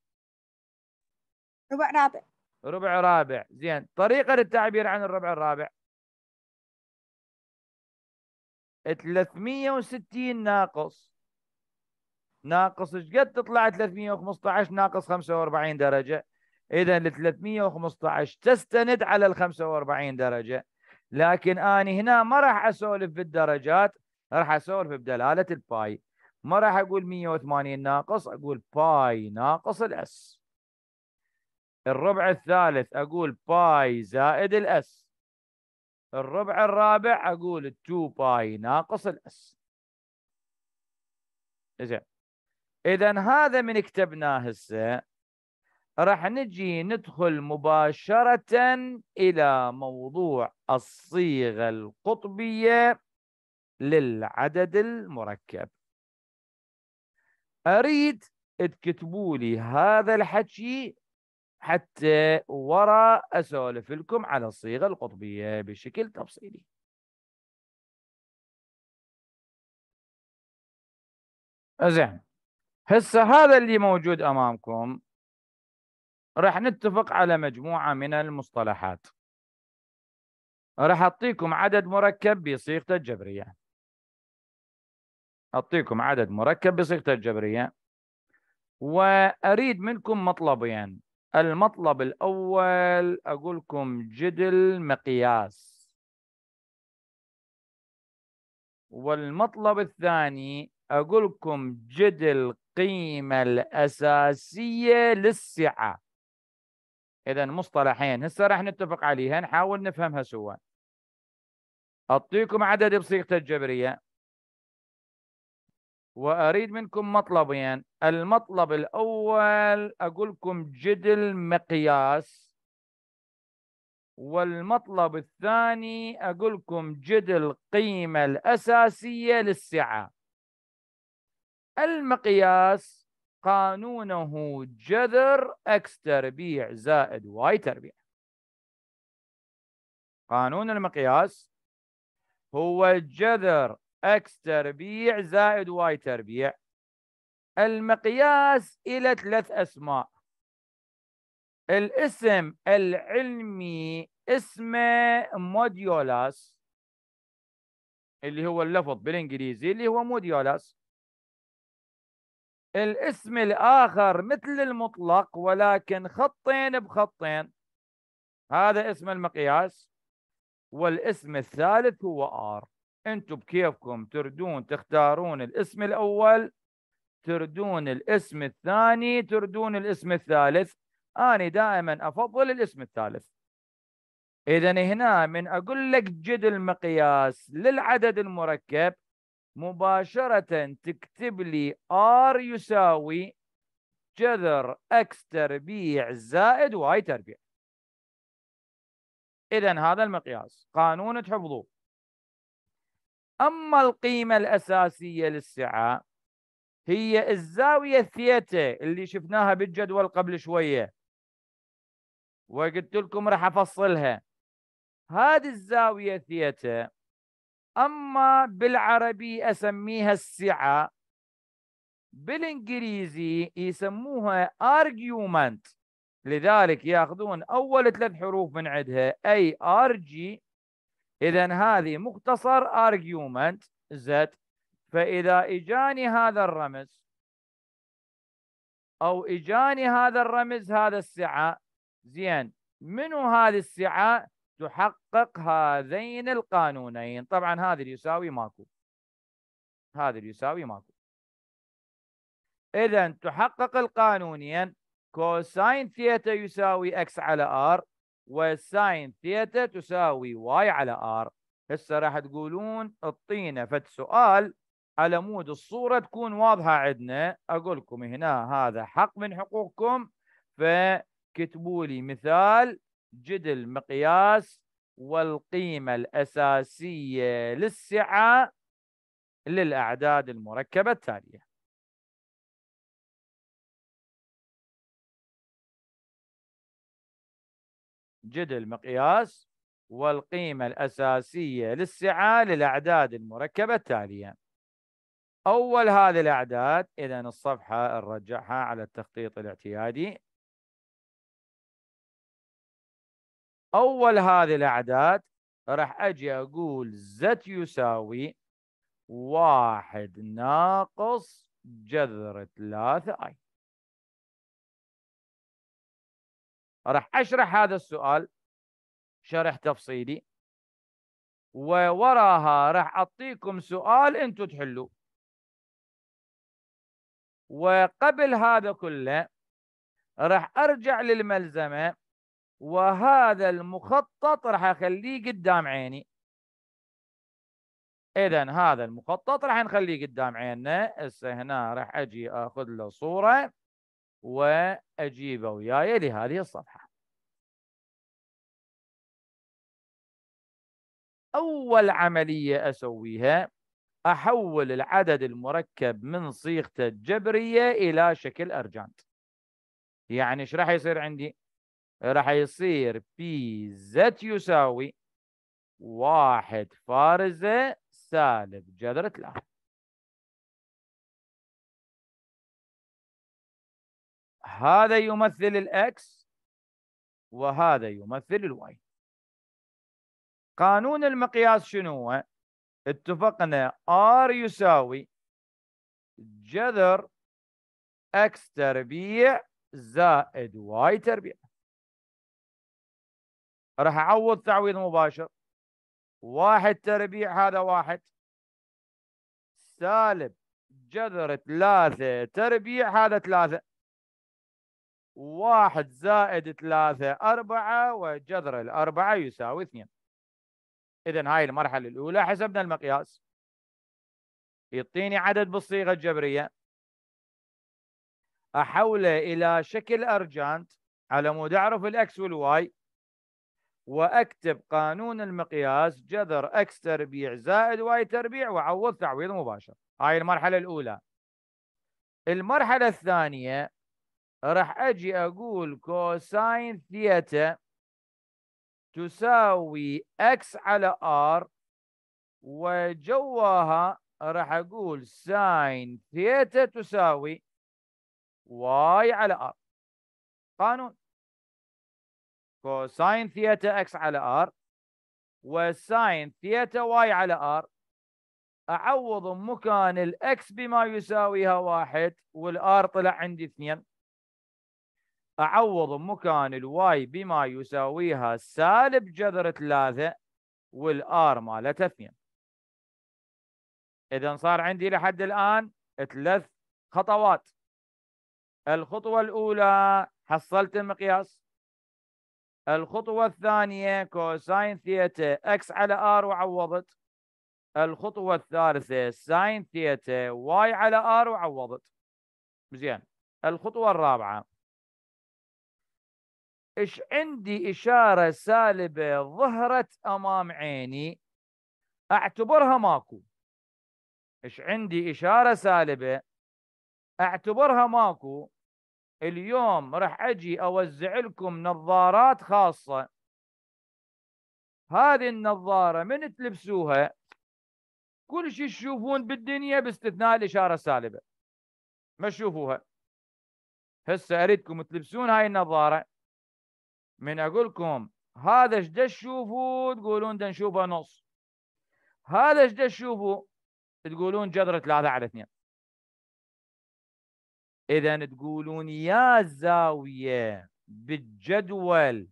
ربع رابع ربع رابع زين طريقه للتعبير عن الربع الرابع 360 ناقص ناقص ايش قد تطلع 315 ناقص 45 درجه اذا ال 315 تستند على ال 45 درجه لكن انا هنا ما راح اسولف بالدرجات راح اسولف بدلاله الباي ما راح اقول 180 ناقص اقول باي ناقص الاس الربع الثالث اقول باي زائد الاس الربع الرابع اقول 2 باي ناقص الاس زين اذا هذا من كتبناه هسه راح نجي ندخل مباشرة إلى موضوع الصيغة القطبية للعدد المركب أريد تكتبوا لي هذا الحكي حتى ورا اسولف لكم على الصيغه القطبيه بشكل تفصيلي زين هسه هذا اللي موجود امامكم راح نتفق على مجموعه من المصطلحات راح اعطيكم عدد مركب بصيغته الجبريه اعطيكم عدد مركب بصيغته الجبريه واريد منكم مطلبين المطلب الأول أقول لكم جدل مقياس والمطلب الثاني أقول لكم جدل القيمة الأساسية للسعة إذا مصطلحين هسه راح نتفق عليها نحاول نفهمها سوا أعطيكم عدد بصيغة الجبرية وأريد منكم مطلبين المطلب الأول أقولكم جدل مقياس والمطلب الثاني أقولكم جدل قيمة الأساسية للسعة المقياس قانونه جذر اكس تربيع زائد واي تربيع قانون المقياس هو جذر اكس تربيع زائد واي تربيع المقياس الى ثلاث اسماء الاسم العلمي اسمه موديولاس اللي هو اللفظ بالانجليزي اللي هو موديولاس الاسم الاخر مثل المطلق ولكن خطين بخطين هذا اسم المقياس والاسم الثالث هو ار انتم بكيفكم تردون تختارون الاسم الاول تردون الاسم الثاني تردون الاسم الثالث انا دائما افضل الاسم الثالث اذا هنا من اقول لك جد المقياس للعدد المركب مباشره تكتب لي ار يساوي جذر اكس تربيع زائد واي تربيع اذا هذا المقياس قانون تحفظوه أما القيمة الأساسية للسعة هي الزاوية الثيتا اللي شفناها بالجدول قبل شوية وقلت لكم راح أفصلها هذه الزاوية الثيتا أما بالعربي أسميها السعة بالإنجليزي يسموها argument لذلك ياخذون أول ثلاث حروف من عندها أي أرجي إذا هذه مختصر argument Z فإذا إجاني هذا الرمز أو إجاني هذا الرمز هذا السعة زين منو هذه السعة تحقق هذين القانونين طبعا هذا يساوي ماكو هذا يساوي ماكو إذا تحقق القانونين كوساين ثيتا يساوي اكس على ار والساين ثيتا تساوي واي على ار هسه راح تقولون الطينة فد سؤال على مود الصوره تكون واضحه عندنا اقول لكم هنا هذا حق من حقوقكم فكتبوا لي مثال جدل مقياس والقيمه الاساسيه للسعه للاعداد المركبه التاليه جد المقياس والقيمة الأساسية للسعة للأعداد المركبة التالية أول هذه الأعداد إذا الصفحة نرجعها على التخطيط الاعتيادي أول هذه الأعداد راح أجي أقول زت يساوي واحد ناقص جذر ثلاثة أي راح أشرح هذا السؤال شرح تفصيلي ووراها راح أعطيكم سؤال أنتم تحلوه وقبل هذا كله راح أرجع للملزمة وهذا المخطط راح أخليه قدام عيني اذا هذا المخطط راح نخليه قدام عيننا هسه هنا راح اجي اخذ له صوره وأجيب وياي لهذه الصفحة أول عملية أسويها أحول العدد المركب من صيغته الجبرية إلى شكل أرجانت يعني إيش راح يصير عندي؟ راح يصير بي زت يساوي واحد فارزة سالب جذر ثلاثة هذا يمثل الاكس وهذا يمثل الواي قانون المقياس شنو اتفقنا R يساوي جذر اكس تربيع زائد واي تربيع راح أعوض تعويض مباشر واحد تربيع هذا واحد سالب جذر ثلاثة تربيع هذا ثلاثة واحد زائد ثلاثة أربعة وجذر الأربعة يساوي اثنين إذا هاي المرحلة الأولى حسبنا المقياس يعطيني عدد بالصيغة الجبرية أحوله إلى شكل أرجانت على مود أعرف الأكس والواي وأكتب قانون المقياس جذر أكس تربيع زائد واي تربيع وعوض تعويض مباشر هاي المرحلة الأولى المرحلة الثانية راح اجي اقول كوساين ثيتا تساوي اكس على ار وجواها راح اقول ساين ثيتا تساوي واي على ار قانون كوساين ثيتا اكس على ار وساين ثيتا واي على ار اعوض مكان الاكس بما يساويها واحد والار طلع عندي اثنين اعوض مكان الواي بما يساويها سالب جذر ثلاثه والار مالتها اثنين اذا صار عندي لحد الان ثلاث خطوات الخطوه الاولى حصلت المقياس الخطوه الثانيه كوساين ثيتا اكس على ار وعوضت الخطوه الثالثه ساين ثيتا واي على ار وعوضت زين الخطوه الرابعه ايش عندي اشاره سالبه ظهرت امام عيني اعتبرها ماكو ايش عندي اشاره سالبه اعتبرها ماكو اليوم راح اجي اوزع لكم نظارات خاصه هذه النظاره من تلبسوها كل شيء تشوفون بالدنيا باستثناء الاشاره السالبه ما تشوفوها هسه اريدكم تلبسون هاي النظاره من اقول لكم هذا ايش تشوفوا تقولون ده نشوفه نص هذا ايش تشوفوا تقولون جذر ثلاثة على اثنين اذا تقولون يا زاويه بالجدول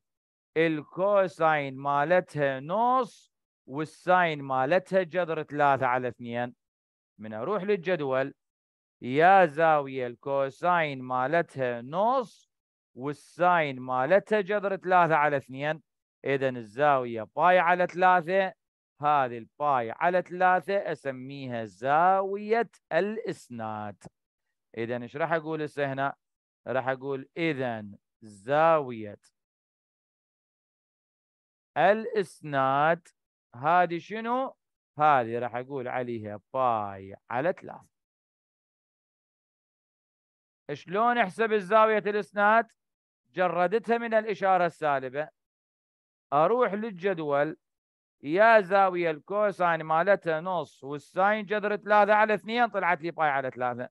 الكوساين مالتها نص والساين مالتها جذر ثلاثة على اثنين من اروح للجدول يا زاوية الكوساين مالتها نص والساين مالتها جذر 3 على 2 اذا الزاويه باي على 3 هذه الباي على 3 اسميها زاويه الاسناد اذا ايش راح اقول هسه هنا راح اقول اذا زاويه الاسناد هذه شنو هذه راح اقول عليها باي على 3 شلون احسب الزاويه الاسناد جردتها من الإشارة السالبة أروح للجدول يا زاوية الكوساين مالتها نص والساين جذر ثلاثة على اثنين طلعت لي باي على ثلاثة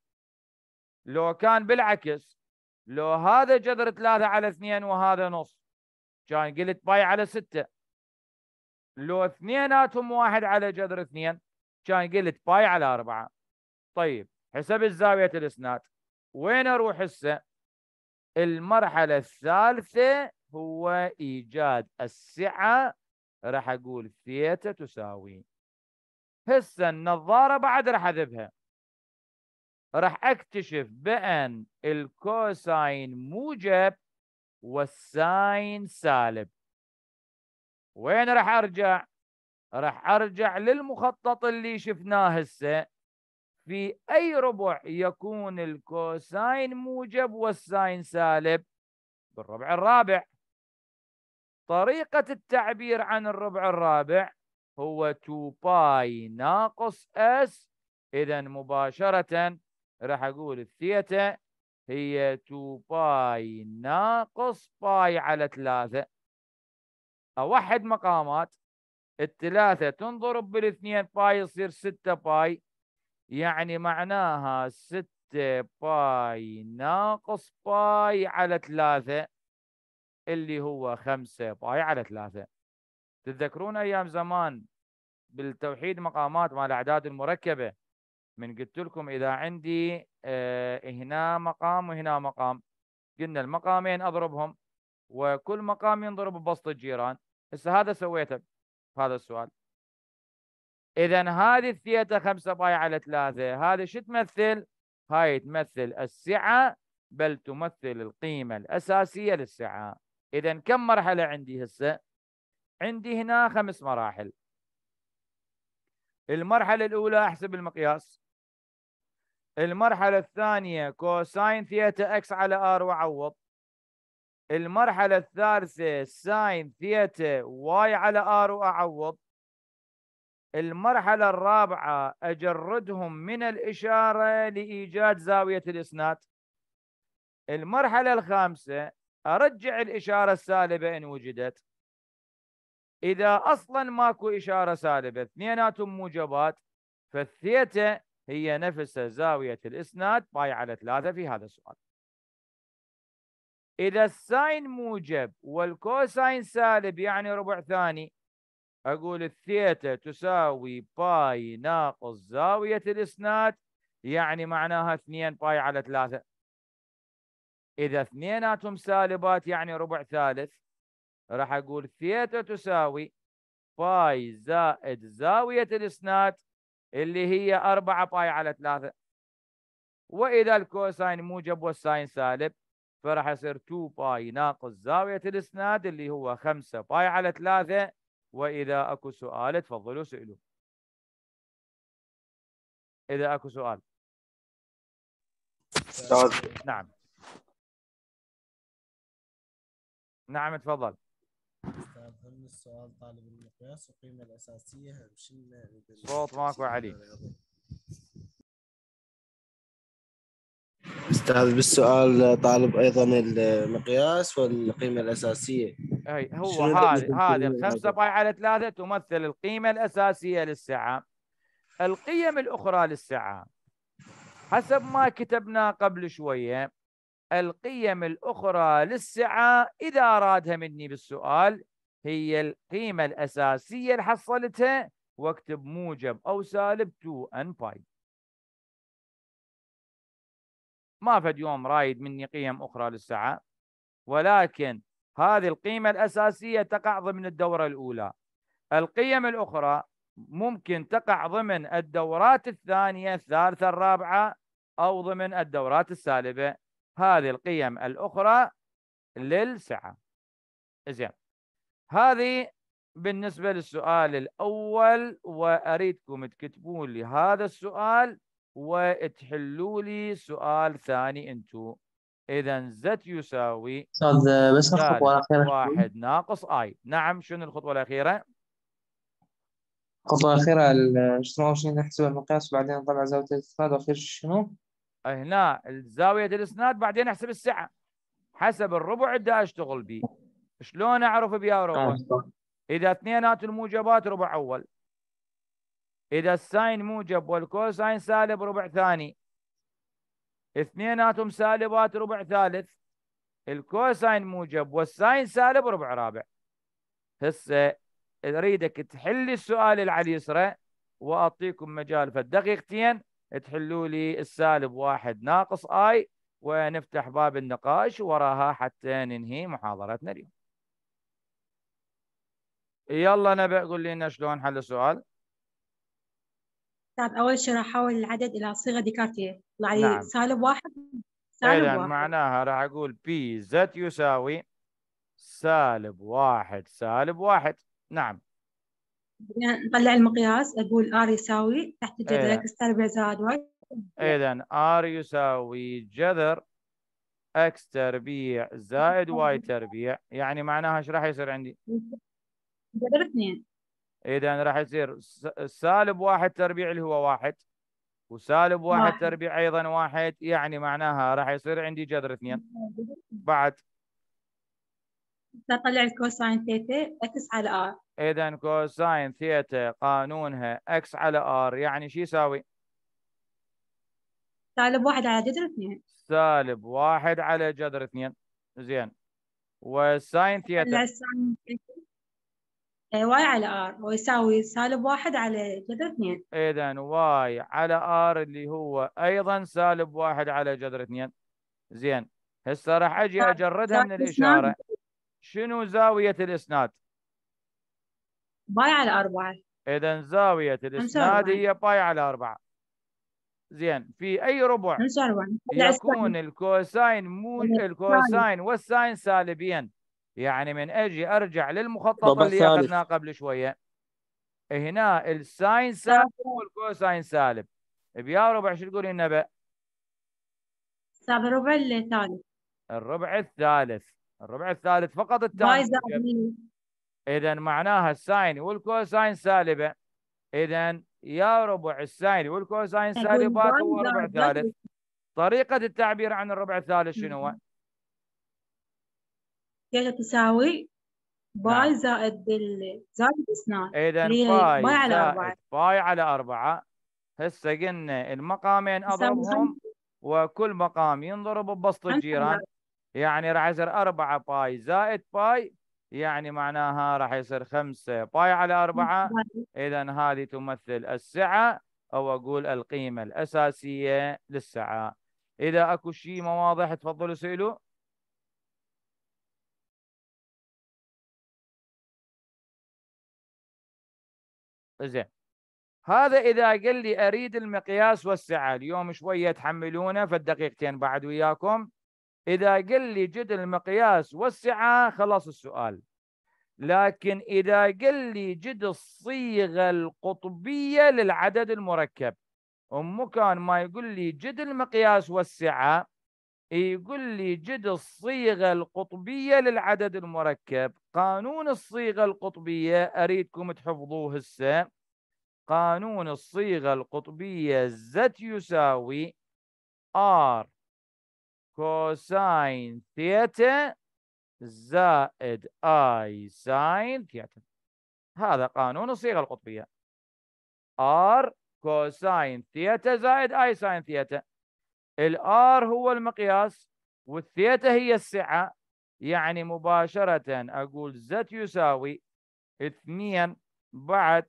لو كان بالعكس لو هذا جذر ثلاثة على اثنين وهذا نص كان قلت باي على ستة لو اثنيناتهم واحد على جذر اثنين كان قلت باي على أربعة طيب حسب الزاوية الاسناد وين اروح هسه المرحلة الثالثة هو إيجاد السعة راح أقول ثيتا تساوي هسه النظارة بعد راح أذبها راح أكتشف بأن الكوساين موجب والساين سالب وين راح أرجع؟ راح أرجع للمخطط اللي شفناه هسه في أي ربع يكون الكوساين موجب والساين سالب بالربع الرابع طريقة التعبير عن الربع الرابع هو 2 باي ناقص اس إذا مباشرة راح أقول الثيتا هي 2 باي ناقص باي على 3 أوحد مقامات الثلاثة تنضرب بالاثنين باي يصير 6 باي يعني معناها 6 باي ناقص باي على 3 اللي هو 5 باي على 3 تتذكرون ايام زمان بالتوحيد مقامات مع الاعداد المركبه من قلت لكم اذا عندي اه هنا مقام وهنا مقام قلنا المقامين اضربهم وكل مقام ينضرب ببسط الجيران هسه هذا سويته بهذا السؤال اذا هذه الثيتا 5 باي على 3 هذه شو تمثل؟ هاي تمثل السعه بل تمثل القيمه الاساسيه للسعه اذا كم مرحله عندي هسه؟ عندي هنا خمس مراحل المرحله الاولى احسب المقياس المرحله الثانيه كوساين ثيتا اكس على ار وعوض المرحله الثالثه ساين ثيتا واي على ار واعوض المرحلة الرابعة أجردهم من الإشارة لإيجاد زاوية الإسناد المرحلة الخامسة أرجع الإشارة السالبة إن وجدت إذا أصلا ماكو إشارة سالبة اثنيناتهم موجبات فالثيتا هي نفس زاوية الإسناد باي على ثلاثة في هذا السؤال إذا الساين موجب والكوساين سالب يعني ربع ثاني أقول الثيتا تساوي باي ناقص زاوية الإسناد يعني معناها 2 باي على 3 إذا اثنيناتهم سالبات يعني ربع ثالث راح أقول ثيتا تساوي باي زائد زاوية الإسناد اللي هي 4 باي على 3 وإذا الكوساين موجب والساين سالب فراح يصير 2 باي ناقص زاوية الإسناد اللي هو 5 باي على 3 واذا اكو سؤال تفضلوا سئلوا اذا اكو سؤال استاذ نعم نعم تفضل استاذ هم السؤال طالب المقياس والقيمه الاساسيه شنو صوت ماكو علي استاذ بالسؤال طالب ايضا المقياس والقيمه الاساسيه اي هو هذه هذه الخمسه باي على ثلاثه تمثل القيمه الاساسيه للسعه القيم الاخرى للسعه حسب ما كتبنا قبل شويه القيم الاخرى للسعه اذا ارادها مني بالسؤال هي القيمه الاساسيه اللي حصلتها واكتب موجب او سالب 2 ان باي ما فد يوم رايد مني قيم أخرى للساعة ولكن هذه القيمة الأساسية تقع ضمن الدورة الأولى القيم الأخرى ممكن تقع ضمن الدورات الثانية الثالثة الرابعة أو ضمن الدورات السالبة هذه القيم الأخرى للسعة زين هذه بالنسبة للسؤال الأول وأريدكم تكتبون لي هذا السؤال وتحلوا لي سؤال ثاني انتو اذا زت يساوي استاذ بس الخطوه الاخيره واحد ناقص اي نعم شنو الخطوه الاخيره الخطوه الاخيره شنو نحسب المقياس وبعدين نطلع زاويه الاسناد واخير شنو هنا زاويه الاسناد بعدين احسب السعه حسب الربع اللي اشتغل به شلون اعرف بيا ربع آه، اذا اثنينات الموجبات ربع اول إذا الساين موجب والكوساين سالب ربع ثاني اثنيناتهم سالبات ربع ثالث الكوساين موجب والساين سالب ربع رابع هسه اريدك تحلي السؤال اللي على اليسرى واعطيكم مجال في الدقيقتين تحلوا لي السالب واحد ناقص اي ونفتح باب النقاش وراها حتى ننهي محاضرتنا اليوم يلا نبي قول لنا شلون حل السؤال طيب اول شيء راح احول العدد الى صيغه ديكارتيه يطلع لي نعم. سالب واحد سالب إذن واحد معناها راح اقول بي زد يساوي سالب واحد سالب واحد نعم نطلع المقياس اقول ار يساوي تحت الجذر اكس تربيع زائد واي اذا ار يساوي جذر اكس تربيع زائد واي تربيع يعني معناها ايش راح يصير عندي؟ جذر اثنين اذا راح يصير سالب واحد تربيع اللي هو واحد وسالب واحد, واحد تربيع ايضا واحد يعني معناها راح يصير عندي جذر اثنين بعد تطلع الكوساين ثيتا اكس على ار اذا كوساين ثيتا قانونها اكس على ار يعني شو يساوي؟ سالب واحد على جذر اثنين سالب واحد على جذر اثنين زين والساين ثيتا إيه، واي على ار هو يساوي سالب واحد على جذر اثنين اذا إيه واي على ار اللي هو ايضا سالب واحد على جذر اثنين زين هسه راح اجي طيب، اجردها من الاشاره شنو زاويه الاسناد؟ باي على أربعة إذا زاوية الإسناد هي باي على أربعة زين في أي ربع يكون الكوساين مو الكوساين والساين سالبين يعني من اجي ارجع للمخطط اللي اخذناه قبل شويه هنا الساين سالب والكوساين سالب بيا ربع شو تقولي لنا بقى؟ الربع الثالث الربع الثالث الربع الثالث فقط الثالث اذا معناها الساين والكوساين سالبه اذا يا ربع الساين والكوساين سالبات هو ربع ثالث طريقه التعبير عن الربع الثالث شنو؟ هي تساوي باي نعم. زائد ال... زائد اسنان اذا باي, باي على أربعة باي على أربعة هسه قلنا المقامين اضربهم وكل مقام ينضرب ببسط الجيران يعني راح يصير 4 باي زائد باي يعني معناها راح يصير 5 باي على 4 اذا هذه تمثل السعه او اقول القيمه الاساسيه للسعه اذا اكو شيء مواضح تفضلوا سئلوا زين هذا اذا قال لي اريد المقياس والسعه اليوم شويه تحملونه في الدقيقتين بعد وياكم اذا قال لي جد المقياس والسعه خلاص السؤال لكن اذا قال لي جد الصيغه القطبيه للعدد المركب ومكان ما يقول لي جد المقياس والسعه يقول لي جد الصيغة القطبية للعدد المركب قانون الصيغة القطبية أريدكم تحفظوه هسه قانون الصيغة القطبية Z يساوي R كوساين ثيتا زائد I ساين ثيتا هذا قانون الصيغة القطبية R كوساين ثيتا زائد I ساين ثيتا الار هو المقياس والثيتا هي السعه يعني مباشره اقول زت يساوي 2 بعد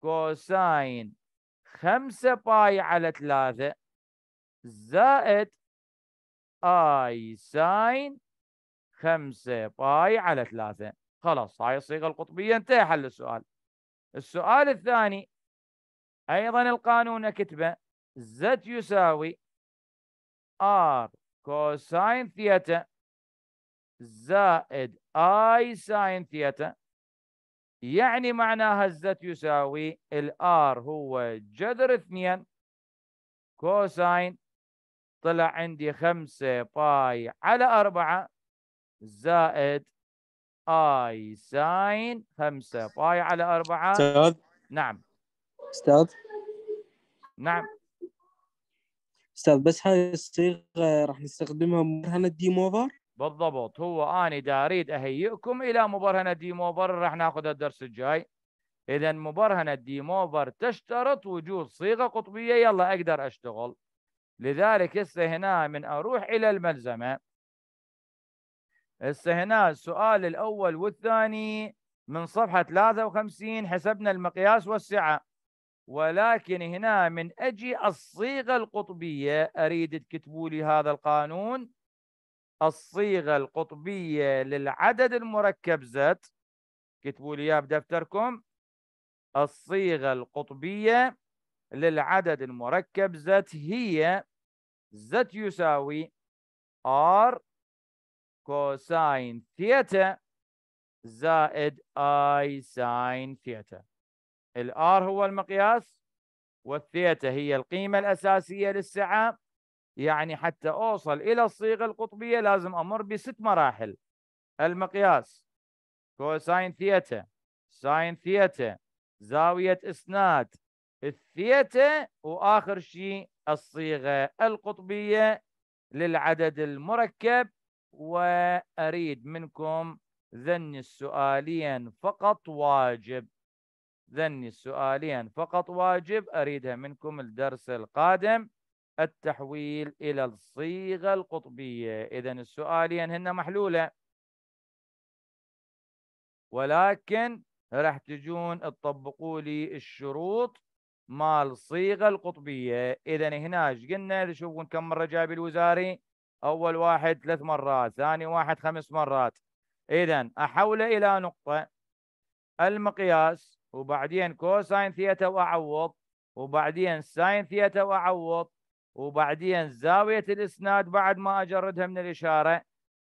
كوساين 5 باي على 3 زائد اي ساين 5 باي على 3 خلاص هاي الصيغه القطبيه انتهى حل السؤال السؤال الثاني ايضا القانون كتبه زت يساوي r cosine theta زائد i ساين theta يعني معناها الزت يساوي الار هو جذر 2 كوساين طلع عندي 5 باي على 4 زائد I ساين 5 باي على 4 استاذ نعم استاذ نعم استاذ بس هاي الصيغه راح نستخدمها مبرهنه ديم اوفر بالضبط هو انا دا اريد اهيئكم الى مبرهنه ديم اوفر راح ناخذها الدرس الجاي اذا مبرهنه ديم اوفر تشترط وجود صيغه قطبيه يلا اقدر اشتغل لذلك هسه هنا من اروح الى الملزمه هسه هنا السؤال الاول والثاني من صفحه 53 حسبنا المقياس والسعه ولكن هنا من أجي الصيغة القطبية أريد تكتبوا لي هذا القانون الصيغة القطبية للعدد المركب زد كتبوا لي اياه بدفتركم الصيغة القطبية للعدد المركب زد هي زد يساوي R كوساين ثيتا زائد I ساين ثيتا الار هو المقياس والثيتا هي القيمة الأساسية للسعة يعني حتى أوصل إلى الصيغة القطبية لازم أمر بست مراحل المقياس كوساين ثيتا ساين ثيتا زاوية إسناد الثيتا وآخر شيء الصيغة القطبية للعدد المركب وأريد منكم ذني السؤالين فقط واجب ذني السؤالين فقط واجب أريدها منكم الدرس القادم التحويل إلى الصيغة القطبية إذا السؤالين هن محلولة ولكن راح تجون تطبقوا لي الشروط مال الصيغه القطبيه اذا هنا ايش قلنا تشوفون كم مره جايب الوزاري اول واحد ثلاث مرات ثاني واحد خمس مرات اذا احوله الى نقطه المقياس وبعدين كوساين ثيتا واعوض وبعدين ساين ثيتا واعوض وبعدين زاويه الاسناد بعد ما اجردها من الاشاره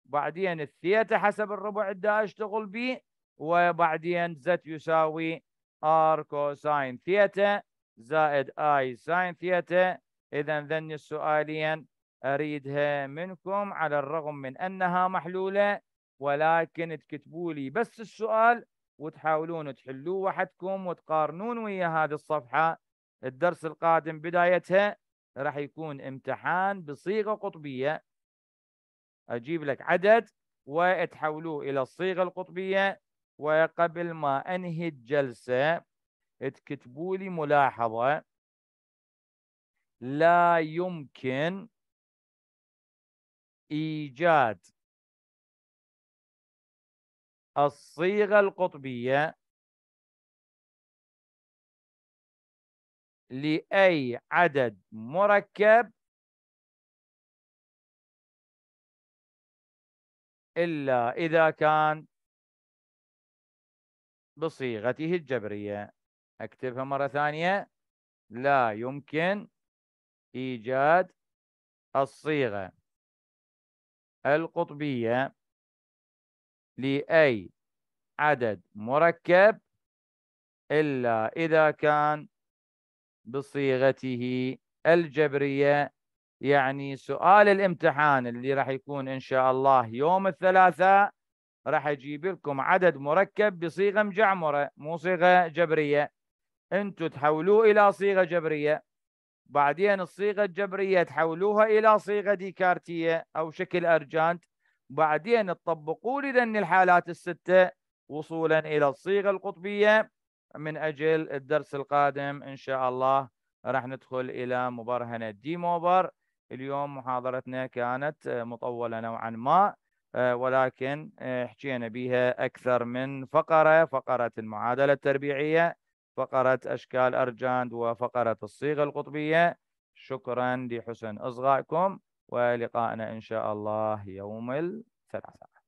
بعدين الثيتا حسب الربع الدا اشتغل به وبعدين زت يساوي ار كوساين ثيتا زائد اي ساين ثيتا اذا ذن السؤالين اريدها منكم على الرغم من انها محلوله ولكن تكتبوا لي بس السؤال وتحاولون تحلوه وحدكم وتقارنون ويا هذه الصفحة الدرس القادم بدايتها راح يكون امتحان بصيغة قطبية أجيب لك عدد وتحولوه إلى الصيغة القطبية وقبل ما أنهي الجلسة تكتبوا لي ملاحظة لا يمكن إيجاد الصيغة القطبية لأي عدد مركب إلا إذا كان بصيغته الجبرية أكتبها مرة ثانية لا يمكن إيجاد الصيغة القطبية لأي عدد مركب إلا إذا كان بصيغته الجبرية يعني سؤال الامتحان اللي راح يكون إن شاء الله يوم الثلاثاء راح أجيب لكم عدد مركب بصيغة مجعمرة مو صيغة جبرية أنتوا تحولوه إلى صيغة جبرية بعدين الصيغة الجبرية تحولوها إلى صيغة ديكارتية أو شكل أرجانت بعدين تطبقوا لذن الحالات الستة وصولا إلى الصيغة القطبية من أجل الدرس القادم إن شاء الله راح ندخل إلى مبرهنة ديموبر اليوم محاضرتنا كانت آه، مطولة نوعا ما آه، ولكن آه، حكينا بها أكثر من فقرة فقرة المعادلة التربيعية فقرة أشكال أرجاند وفقرة الصيغة القطبية شكرا لحسن إصغائكم ولقائنا إن شاء الله يوم الثلاثاء